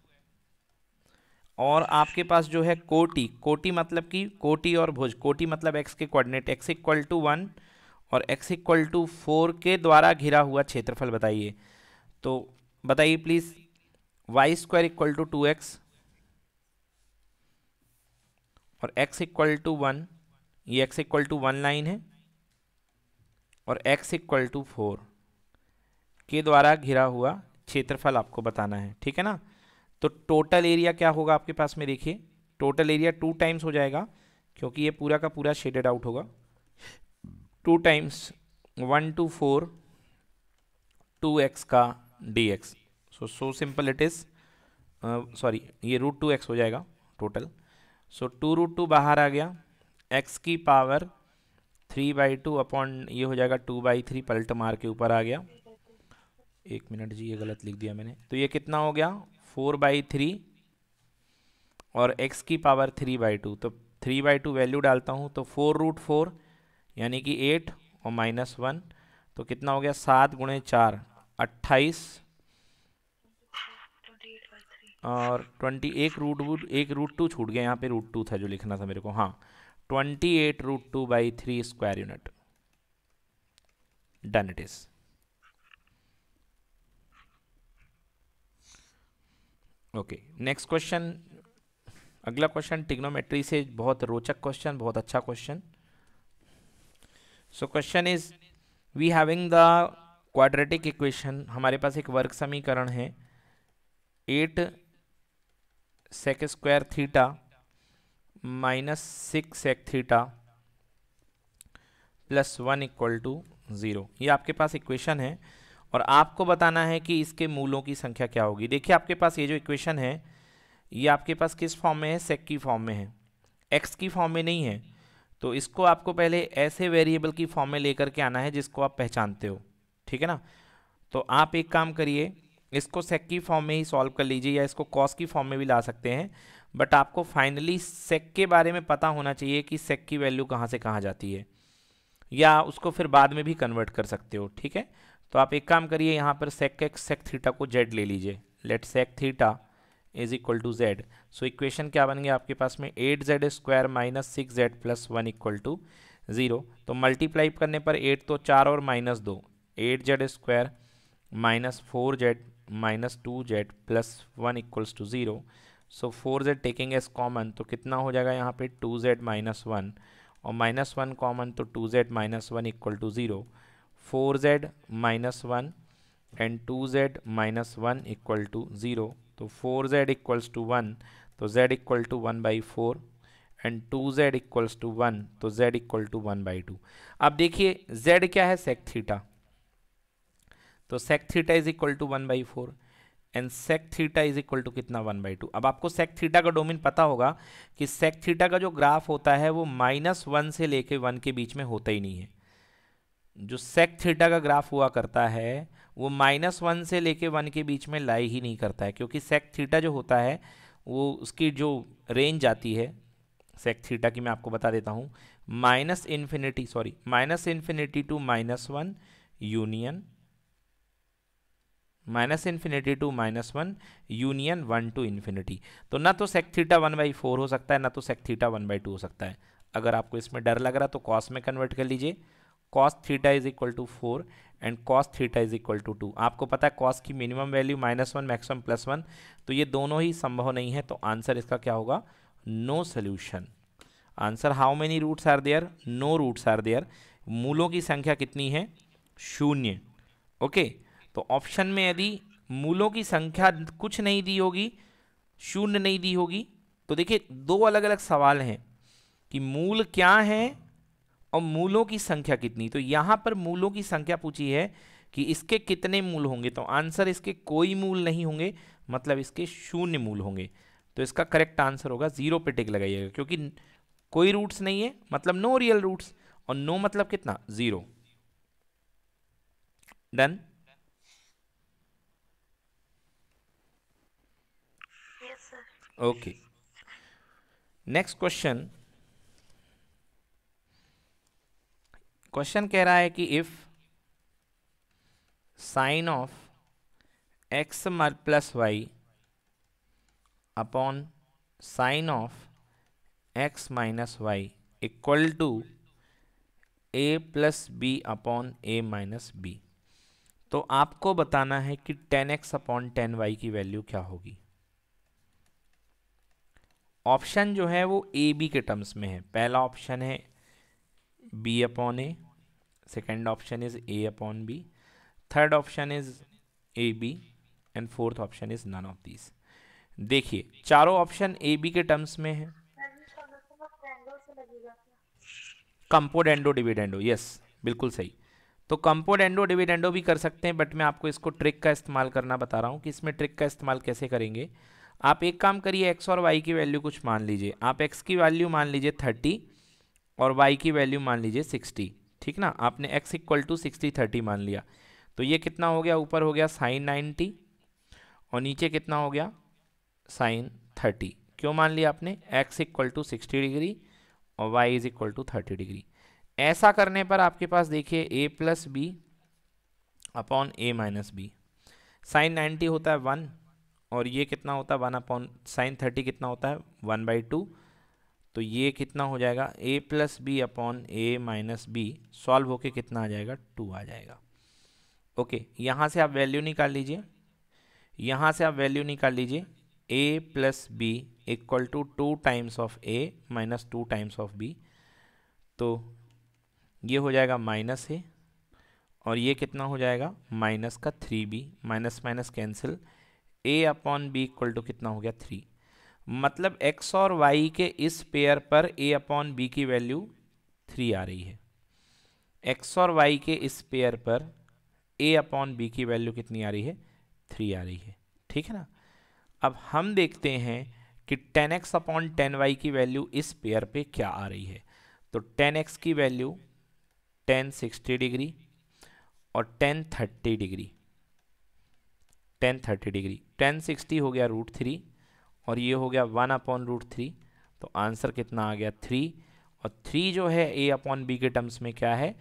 और आपके पास जो है कोटी कोटी मतलब कि कोटी और भुज कोटी मतलब एक्स के coordinate x equal to one और एक्स इक्वल टू फोर के द्वारा घिरा हुआ क्षेत्रफल बताइए तो बताइए please y square equal to two x और एक्स इक्वल टू वन ये x equal to one line है और x इक्वल टू फोर के द्वारा घिरा हुआ क्षेत्रफल आपको बताना है ठीक है ना तो टोटल एरिया क्या होगा आपके पास में देखिए टोटल एरिया टू टाइम्स हो जाएगा क्योंकि ये पूरा का पूरा शेडेड आउट होगा two times one to four two x का d x so so simple it is sorry ये रूट टू एक्स हो जाएगा total so two root two बाहर आ गया एक्स की power three by two upon ये हो जाएगा टू बाई थ्री पलट मार के ऊपर आ गया एक मिनट जी ये गलत लिख दिया मैंने तो ये कितना हो गया फोर बाई थ्री और एक्स की पावर थ्री बाई टू तो थ्री बाई टू वैल्यू डालता हूँ तो फोर रूट फोर यानी कि एट और माइनस वन तो कितना हो गया सात गुणे चार अट्ठाईस और ट्वेंटी एक रूट वूट एक रूट टू छूट गया यहाँ पे रूट टू था जो लिखना था मेरे को हाँ twenty eight root two by three square unit done it is okay next question अगला क्वेश्चन टिग्नोमेट्री से बहुत रोचक क्वेश्चन बहुत अच्छा question so question is we having the quadratic equation हमारे पास एक वर्ग समीकरण है eight sec square theta minus six sec theta plus one equal to zero ये आपके पास इक्वेशन है और आपको बताना है कि इसके मूलों की संख्या क्या होगी देखिए आपके पास ये जो इक्वेशन है ये आपके पास किस फॉर्म में है सेक की फॉर्म में है एक्स की फॉर्म में नहीं है तो इसको आपको पहले ऐसे वेरिएबल की फॉर्म में लेकर के आना है जिसको आप पहचानते हो ठीक है ना तो आप एक काम करिए इसको सेक की फॉर्म में ही सॉल्व कर लीजिए या इसको कॉस की फॉर्म में भी ला सकते हैं बट आपको फाइनली सेक के बारे में पता होना चाहिए कि सेक की वैल्यू कहाँ से कहाँ जाती है या उसको फिर बाद में भी कन्वर्ट कर सकते हो ठीक है तो आप एक काम करिए यहाँ पर सेक एक्स सेक थीटा को जेड ले लीजिए let sec theta is equal to z so equation क्या बन गया आपके पास में eight z square minus six z plus one equal to zero तो मल्टीप्लाई करने पर एट तो चार और माइनस दो eight z square minus four z minus two z plus one equals to zero so four z taking as common तो कितना हो जाएगा यहाँ पे टू जेड माइनस वन और माइनस वन कॉमन तो two z minus one equal to zero four z minus one and two z minus one equal to zero तो four z equals to one तो z equal to one by four and two z equals to one तो z equal to one by two अब देखिए z क्या है sec theta तो sec theta is equal to one by four and sec theta is equal to कितना one by two अब आपको sec theta का डोमिन पता होगा कि सेक थीटा का जो ग्राफ होता है वो माइनस वन से लेके वन के बीच में होता ही नहीं है जो सेक थीटा का ग्राफ हुआ करता है वो माइनस वन से लेके वन के बीच में लाई ही नहीं करता है क्योंकि सेक थीटा जो होता है वो उसकी जो रेंज आती है सेक थीटा की मैं आपको बता देता हूँ minus infinity sorry minus infinity to minus one union minus infinity to minus one union one to infinity तो ना तो sec theta one by four हो सकता है ना तो sec theta one by two हो सकता है अगर आपको इसमें डर लग रहा तो कॉस में कन्वर्ट कर लीजिए cos theta is equal to four and cos theta is equal to two आपको पता है कॉस की minimum value minus one maximum plus one तो ये दोनों ही संभव नहीं है तो आंसर इसका क्या होगा no solution answer how many roots are there no roots are there मूलों की संख्या कितनी है शून्य ओके okay. तो ऑप्शन में यदि मूलों की संख्या कुछ नहीं दी होगी शून्य नहीं दी होगी तो देखिए दो अलग अलग सवाल हैं कि मूल क्या है और मूलों की संख्या कितनी तो यहाँ पर मूलों की संख्या पूछी है कि इसके कितने मूल होंगे तो आंसर इसके कोई मूल नहीं होंगे मतलब इसके शून्य मूल होंगे तो इसका करेक्ट आंसर होगा जीरो पे टिक लगाइएगा क्योंकि कोई रूट्स नहीं है मतलब नो रियल रूट्स और नो मतलब कितना zero done okay next question question कह रहा है कि if sin of x plus y upon sin of x minus y equal to a plus b upon a minus b तो आपको बताना है कि tan x upon tan y की वैल्यू क्या होगी ऑप्शन जो है वो ए बी के टर्म्स में है पहला ऑप्शन है b upon a second option is a upon b third option is a b and fourth option is none of this देखिए चारों ऑप्शन ए बी के टर्म्स में है कंपोड एंडो डिविडेंडो यस बिल्कुल सही तो कंपोडेंडो डिविडेंडो भी कर सकते हैं बट मैं आपको इसको ट्रिक का इस्तेमाल करना बता रहा हूँ कि इसमें ट्रिक का इस्तेमाल कैसे करेंगे आप एक काम करिए एक्स और वाई की वैल्यू कुछ मान लीजिए आप एक्स की वैल्यू मान लीजिए थर्टी और वाई की वैल्यू मान लीजिए सिक्सटी ठीक ना आपने x equal to sixty thirty मान लिया तो ये कितना हो गया ऊपर हो गया साइन नाइन्टी और नीचे कितना हो गया साइन थर्टी क्यों मान लिया आपने x equal to sixty degree और y is equal to thirty degree ऐसा करने पर आपके पास देखिए a plus b upon a minus b sine ninety होता है वन और ये कितना होता है वन अपॉन साइन थर्टी कितना होता है वन बाई टू तो ये कितना हो जाएगा a plus b upon a minus b solve होके कितना आ जाएगा टू आ जाएगा ओके यहाँ से आप वैल्यू निकाल लीजिए यहाँ से आप वैल्यू निकाल लीजिए a plus b equal to two times of a minus two times of b तो ये हो जाएगा माइनस ए और ये कितना हो जाएगा माइनस का three b minus minus cancel a upon b equal to कितना हो गया थ्री मतलब एक्स और वाई के इस पेयर पर ए अपॉन बी की वैल्यू थ्री आ रही है एक्स और वाई के इस पेयर पर ए अपॉन बी की वैल्यू कितनी आ रही है थ्री आ रही है ठीक है ना अब हम देखते हैं कि tan x upon tan y की वैल्यू इस पेयर पे क्या आ रही है तो टेन एक्स की वैल्यू टेन सिक्सटी डिग्री और tan thirty degree tan thirty degree tan sixty हो गया रूट थ्री और ये हो गया वन अपॉन रूट थ्री तो आंसर कितना आ गया थ्री और थ्री जो है ए अपॉन बी के टर्म्स में क्या है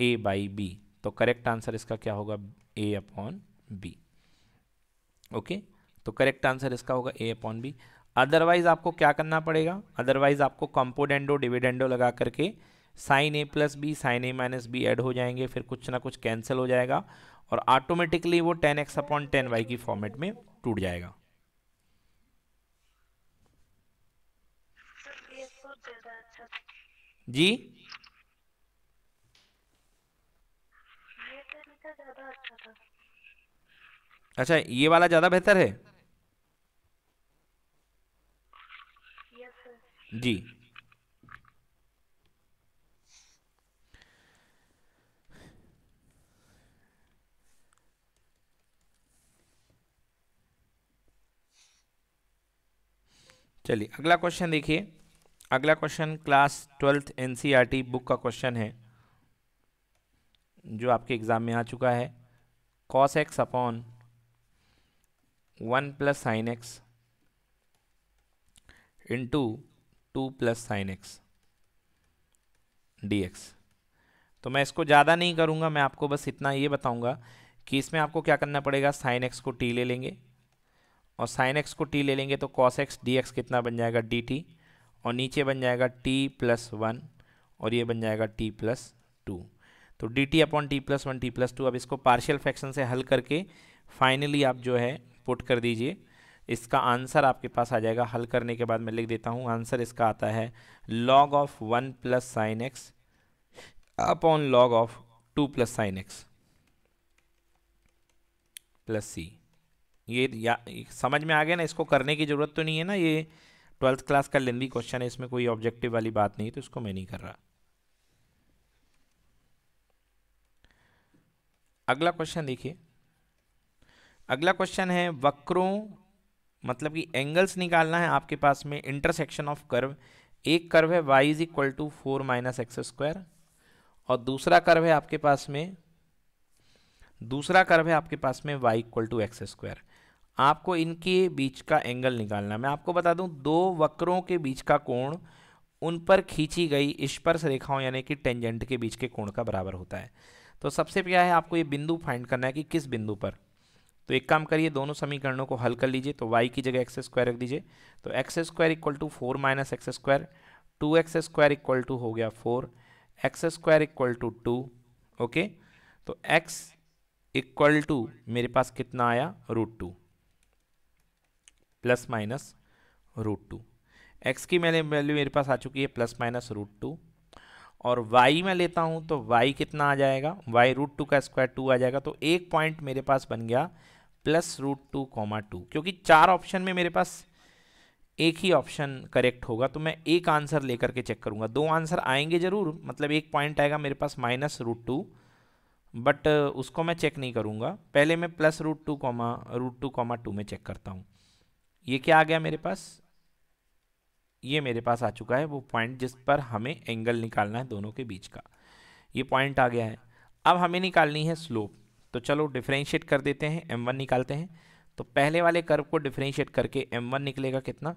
ए बाई बी तो करेक्ट आंसर इसका क्या होगा ए अपॉन बी ओके तो करेक्ट आंसर इसका होगा ए अपॉन बी अदरवाइज आपको क्या करना पड़ेगा अदरवाइज आपको कॉम्पोडेंडो डिविडेंडो लगा करके sine a plus b sine a minus b add हो जाएंगे फिर कुछ ना कुछ कैंसिल हो जाएगा और ऑटोमेटिकली वो tan x upon tan y की फॉर्मेट में टूट जाएगा जी अच्छा ये वाला ज़्यादा बेहतर है जी चलिए अगला क्वेश्चन देखिए अगला question class twelfth NCERT book का क्वेश्चन है जो आपके एग्ज़ाम में आ चुका है cos x upon one plus sine x into two plus sine x d x तो मैं इसको ज़्यादा नहीं करूँगा मैं आपको बस इतना ये बताऊँगा कि इसमें आपको क्या करना पड़ेगा साइन एक्स को टी ले लेंगे और साइन एक्स को टी ले लेंगे तो कॉस एक्स डी एक्स कितना बन जाएगा डी टी और नीचे बन जाएगा टी प्लस वन और ये बन जाएगा टी प्लस टू तो d t upon t plus one t plus two अब इसको पार्शियल फ्रैक्शन से हल करके फाइनली आप जो है पुट कर दीजिए इसका आंसर आपके पास आ जाएगा हल करने के बाद मैं लिख देता हूँ आंसर इसका आता है log of one plus sine x upon log of two plus sine x plus c ये या समझ में आ गया ना इसको करने की ज़रूरत तो नहीं है ना ये ट्वेल्थ क्लास का लेंदी क्वेश्चन है इसमें कोई ऑब्जेक्टिव वाली बात नहीं तो इसको मैं नहीं कर रहा अगला क्वेश्चन देखिए अगला क्वेश्चन है वक्रों मतलब कि एंगल्स निकालना है आपके पास में इंटरसेक्शन ऑफ कर्व एक कर्व है y is equal to four minus x square और दूसरा कर्व है आपके पास में दूसरा कर्व है आपके पास में y equal to x square आपको इनके बीच का एंगल निकालना मैं आपको बता दूं दो वक्रों के बीच का कोण उन पर खींची गई स्पर्श रेखाओं यानी कि टेंजेंट के बीच के कोण का बराबर होता है तो सबसे क्या है आपको ये बिंदु फाइंड करना है कि किस बिंदु पर तो एक काम करिए दोनों समीकरणों को हल कर लीजिए तो y की जगह एक्स स्क्वायर रख दीजिए तो x square equal to four minus x square two x square equal to हो गया four x square equal to two okay तो x इक्वल टू मेरे पास कितना आया root two plus minus root two x की मैंने वैल्यू मेरे पास आ चुकी है प्लस माइनस रूट टू और वाई मैं लेता हूँ तो वाई कितना आ जाएगा वाई रूट टू का स्क्वायर टू आ जाएगा तो एक पॉइंट मेरे पास बन गया plus root two comma two क्योंकि चार ऑप्शन में मेरे पास एक ही ऑप्शन करेक्ट होगा तो मैं एक आंसर लेकर के चेक करूँगा दो आंसर आएंगे ज़रूर मतलब एक पॉइंट आएगा मेरे पास माइनस रूट टू बट उसको मैं चेक नहीं करूँगा पहले मैं plus root two comma root two comma two में चेक करता हूँ ये क्या आ गया मेरे पास ये मेरे पास आ चुका है वो पॉइंट जिस पर हमें एंगल निकालना है दोनों के बीच का ये पॉइंट आ गया है अब हमें निकालनी है स्लोप तो चलो डिफ्रेंशिएट कर देते हैं एम वन निकालते हैं तो पहले वाले कर्व को डिफ्रेंशिएट करके एम वन निकलेगा कितना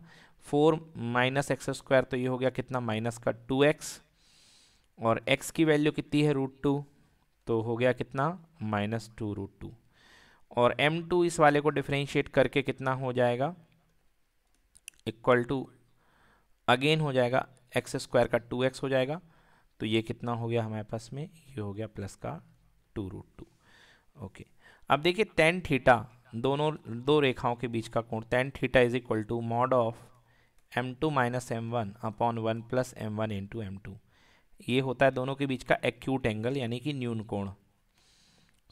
फोर माइनस एक्स स्क्वायर तो ये हो गया कितना माइनस का टू एक्स और एक्स की वैल्यू कितनी है रूट टू तो हो गया कितना माइनस टू रूट टू और एम टू इस वाले को डिफ्रेंशिएट करके कितना हो जाएगा इक्वल टू अगेन हो जाएगा एक्स स्क्वायर का टू एक्स हो जाएगा तो ये कितना हो गया हमारे पास में ये हो गया प्लस का टू रूट टू ओके अब देखिए टेन थीटा दोनों दो रेखाओं के बीच का कोण tan theta is equal to mod of m two minus m one upon one plus m one into m two ये होता है दोनों के बीच का एक्यूट एंगल यानी कि न्यून कोण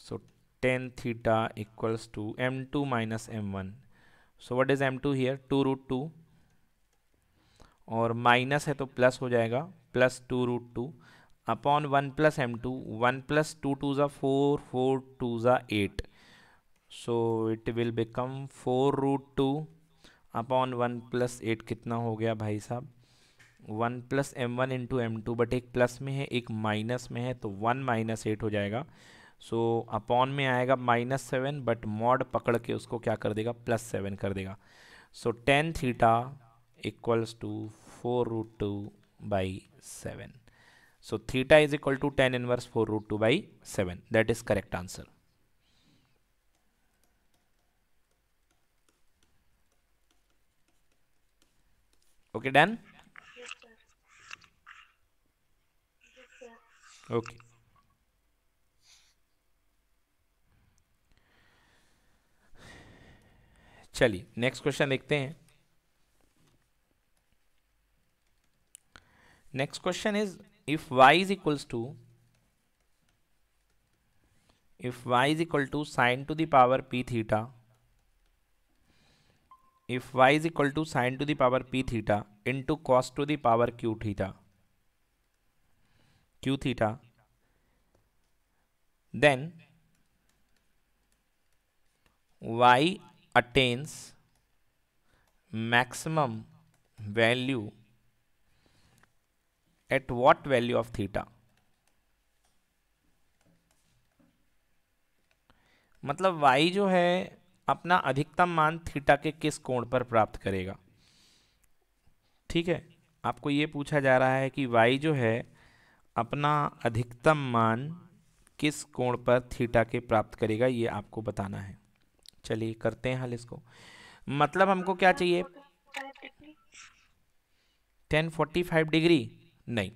so tan theta equals to m two minus m one so what is m two here two root two और माइनस है तो प्लस हो जाएगा plus two root two upon one plus m two one plus two two ज़ा four four two ज़ा eight so it will become four root two upon one plus eight कितना हो गया भाई साहब one plus m one into M two but एक plus में है एक माइनस में है तो वन माइनस एट हो जाएगा सो so, अपॉन में आएगा माइनस सेवन बट मॉड पकड़ के उसको क्या कर देगा प्लस सेवन कर देगा so tan theta equals to 4 root 2 by 7. So theta is equal to 10 inverse 4 root 2 by 7. That is correct answer. Okay, done? Yes, sir. yes, sir. okay. चलिए next question देखते हैं next question is if y is equals to if y is equal to sine to the power p theta if y is equal to sine to the power p theta into cos to the power q theta q theta then y attains maximum value at what value of theta मतलब y जो है अपना अधिकतम मान theta के किस कोण पर प्राप्त करेगा ठीक है आपको ये पूछा जा रहा है कि y जो है अपना अधिकतम मान किस कोण पर थीटा के प्राप्त करेगा ये आपको बताना है चलिए करते हैं हल इसको मतलब हमको क्या चाहिए फाइव डिग्री नहीं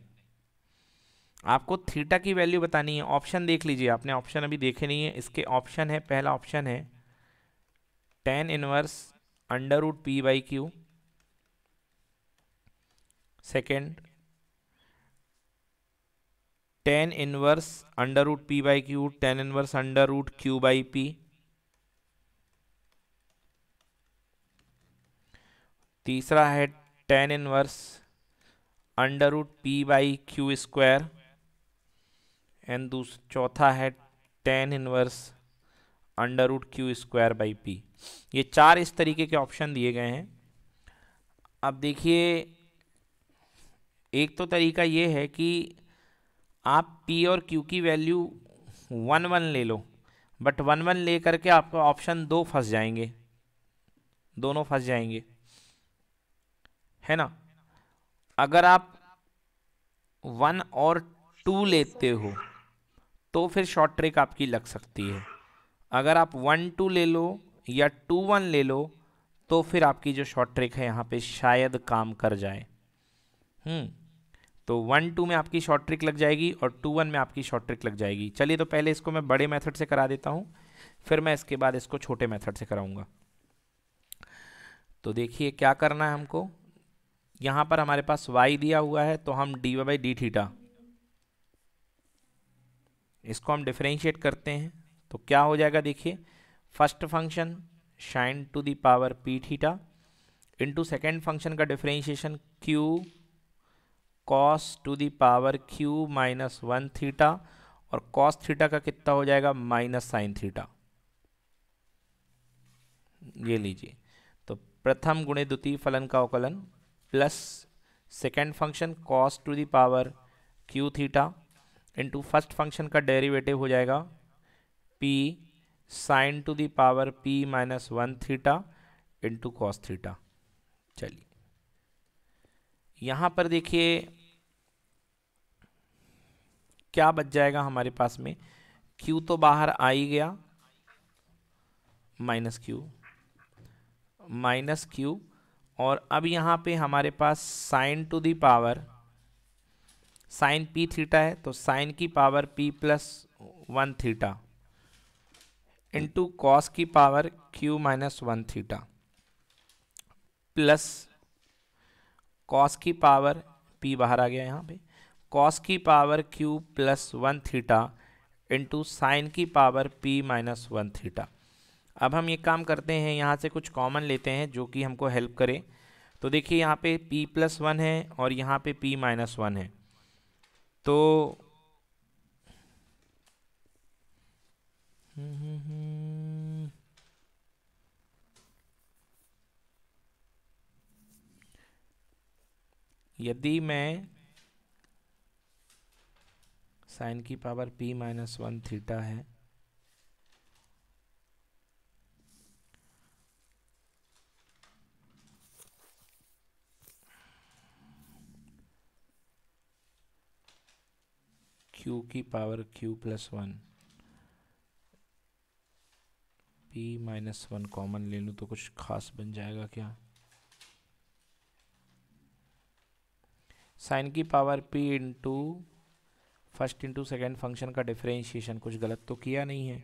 आपको थीटा की वैल्यू बतानी है ऑप्शन देख लीजिए आपने ऑप्शन अभी देखे नहीं है इसके ऑप्शन है पहला ऑप्शन है tan inverse under root p by q second tan inverse under root p by q tan inverse under root q by p तीसरा है tan inverse under root p by q square and चौथा है tan inverse under root q square by p ये चार इस तरीके के option दिए गए हैं अब देखिए एक तो तरीका ये है कि आप पी और क्यू की वैल्यू वन वन ले लो बट वन वन ले करके आपका ऑप्शन दो फंस जाएंगे दोनों फंस जाएंगे है ना अगर आप वन और टू लेते हो तो फिर शॉर्ट ट्रिक आपकी लग सकती है अगर आप वन टू ले लो या टू वन ले लो तो फिर आपकी जो शॉर्ट ट्रिक है यहाँ पे शायद काम कर जाए हम्म, तो वन टू में आपकी शॉर्ट ट्रिक लग जाएगी और टू वन में आपकी शॉर्ट ट्रिक लग जाएगी चलिए तो पहले इसको मैं बड़े मेथड से करा देता हूँ फिर मैं इसके बाद इसको छोटे मेथड से कराऊंगा तो देखिए क्या करना है हमको यहाँ पर हमारे पास y दिया हुआ है तो हम d y by d theta इसको हम डिफ्रेंशिएट करते हैं तो क्या हो जाएगा देखिए first function sine to the power p theta into second function का differentiation q cos to the power q minus one theta और cos थीटा का कितना हो जाएगा माइनस साइन थीटा ये लीजिए तो प्रथम गुणे द्वितीय फलन का अवकलन plus second function cos to power q theta into first function का डेरिवेटिव हो जाएगा p sine to the power p minus one theta into cos theta चलिए यहाँ पर देखिए क्या बच जाएगा हमारे पास में क्यू तो बाहर आ ही गया माइनस क्यू माइनस क्यू और अब यहाँ पे हमारे पास sine to the power sine p theta है तो साइन की power p plus one theta into cos की power q minus one theta plus cos की पावर पी बाहर आ गया यहाँ पे कॉस की power q plus one theta into sine की power p minus one theta अब हम ये काम करते हैं यहाँ से कुछ कॉमन लेते हैं जो कि हमको हेल्प करे तो देखिए यहाँ पे p प्लस वन है और यहाँ पे p माइनस वन है तो यदि मैं साइन की power p minus one theta है क्यू की power q plus one p minus one common ले लूँ तो कुछ खास बन जाएगा क्या साइन की power p into first into second function का डिफ्रेंशिएशन कुछ गलत तो किया नहीं है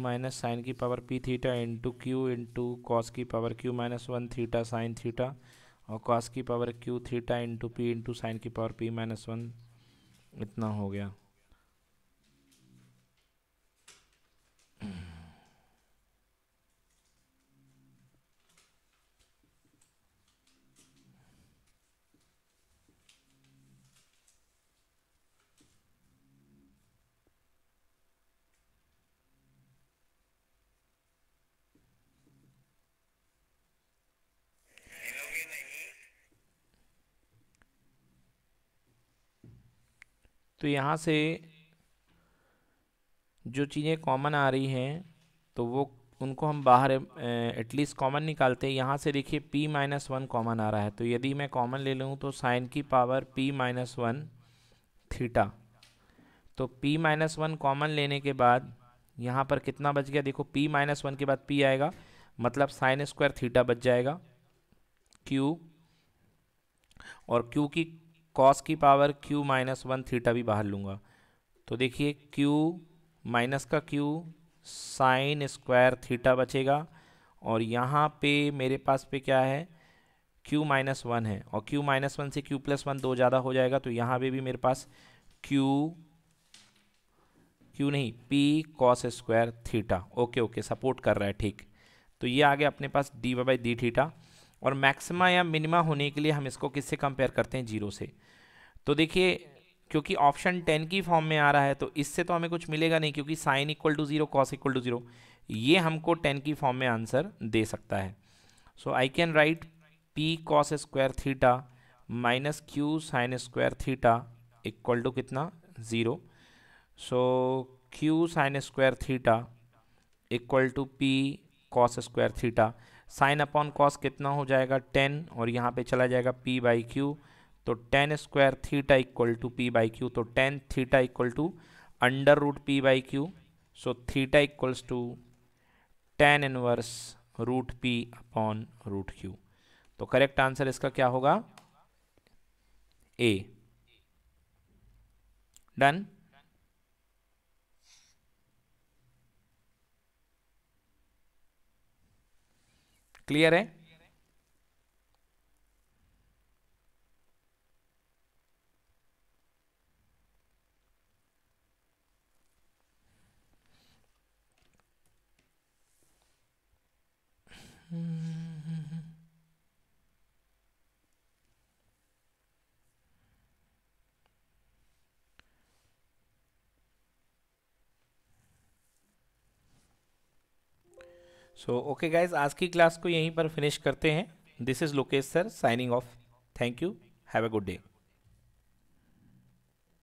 माइनस साइन की power p theta into q into cos की power q minus one theta sine theta और कॉस की power q theta into p into sine की पावर पी माइनस वन इतना हो गया तो यहाँ से जो चीज़ें कॉमन आ रही हैं तो वो उनको हम बाहर एटलीस्ट कॉमन निकालते हैं यहाँ से देखिए p माइनस वन कॉमन आ रहा है तो यदि मैं कॉमन ले लूँ तो साइन की power p minus one theta तो p माइनस वन कॉमन लेने के बाद यहाँ पर कितना बच गया देखो p माइनस वन के बाद p आएगा मतलब साइन स्क्वायर थीटा बच जाएगा q और q की कॉस की power q minus one theta भी बाहर लूँगा तो देखिए क्यू माइनस का क्यू साइन स्क्वायर थीटा बचेगा और यहाँ पे मेरे पास पे क्या है q माइनस वन है और q माइनस वन से q प्लस वन दो ज़्यादा हो जाएगा तो यहाँ पे भी मेरे पास q q नहीं p cos square theta okay okay support कर रहा है ठीक तो ये आ गया अपने पास डी बाई डी थीटा और मैक्सिमा या मिनिमा होने के लिए हम इसको किससे कंपेयर करते हैं जीरो से तो देखिए क्योंकि ऑप्शन टेन की फॉर्म में आ रहा है तो इससे तो हमें कुछ मिलेगा नहीं क्योंकि sine equal to zero cos equal to zero ये हमको टेन की फॉर्म में आंसर दे सकता है so I can write p cos square theta minus q sine square theta equal to कितना zero so q sine square theta equal to p cos square theta sine upon cos कितना हो जाएगा tan और यहाँ पे चला जाएगा p by q तो tan square theta equal to p by q तो tan theta equal to under root p by q so theta equals to ten inverse root p upon root q तो correct answer इसका क्या होगा a done clear है hmm Hmm. So okay guys आज की class को यहीं पर फिनिश करते हैं this is Lokesh sir signing off thank you have a good day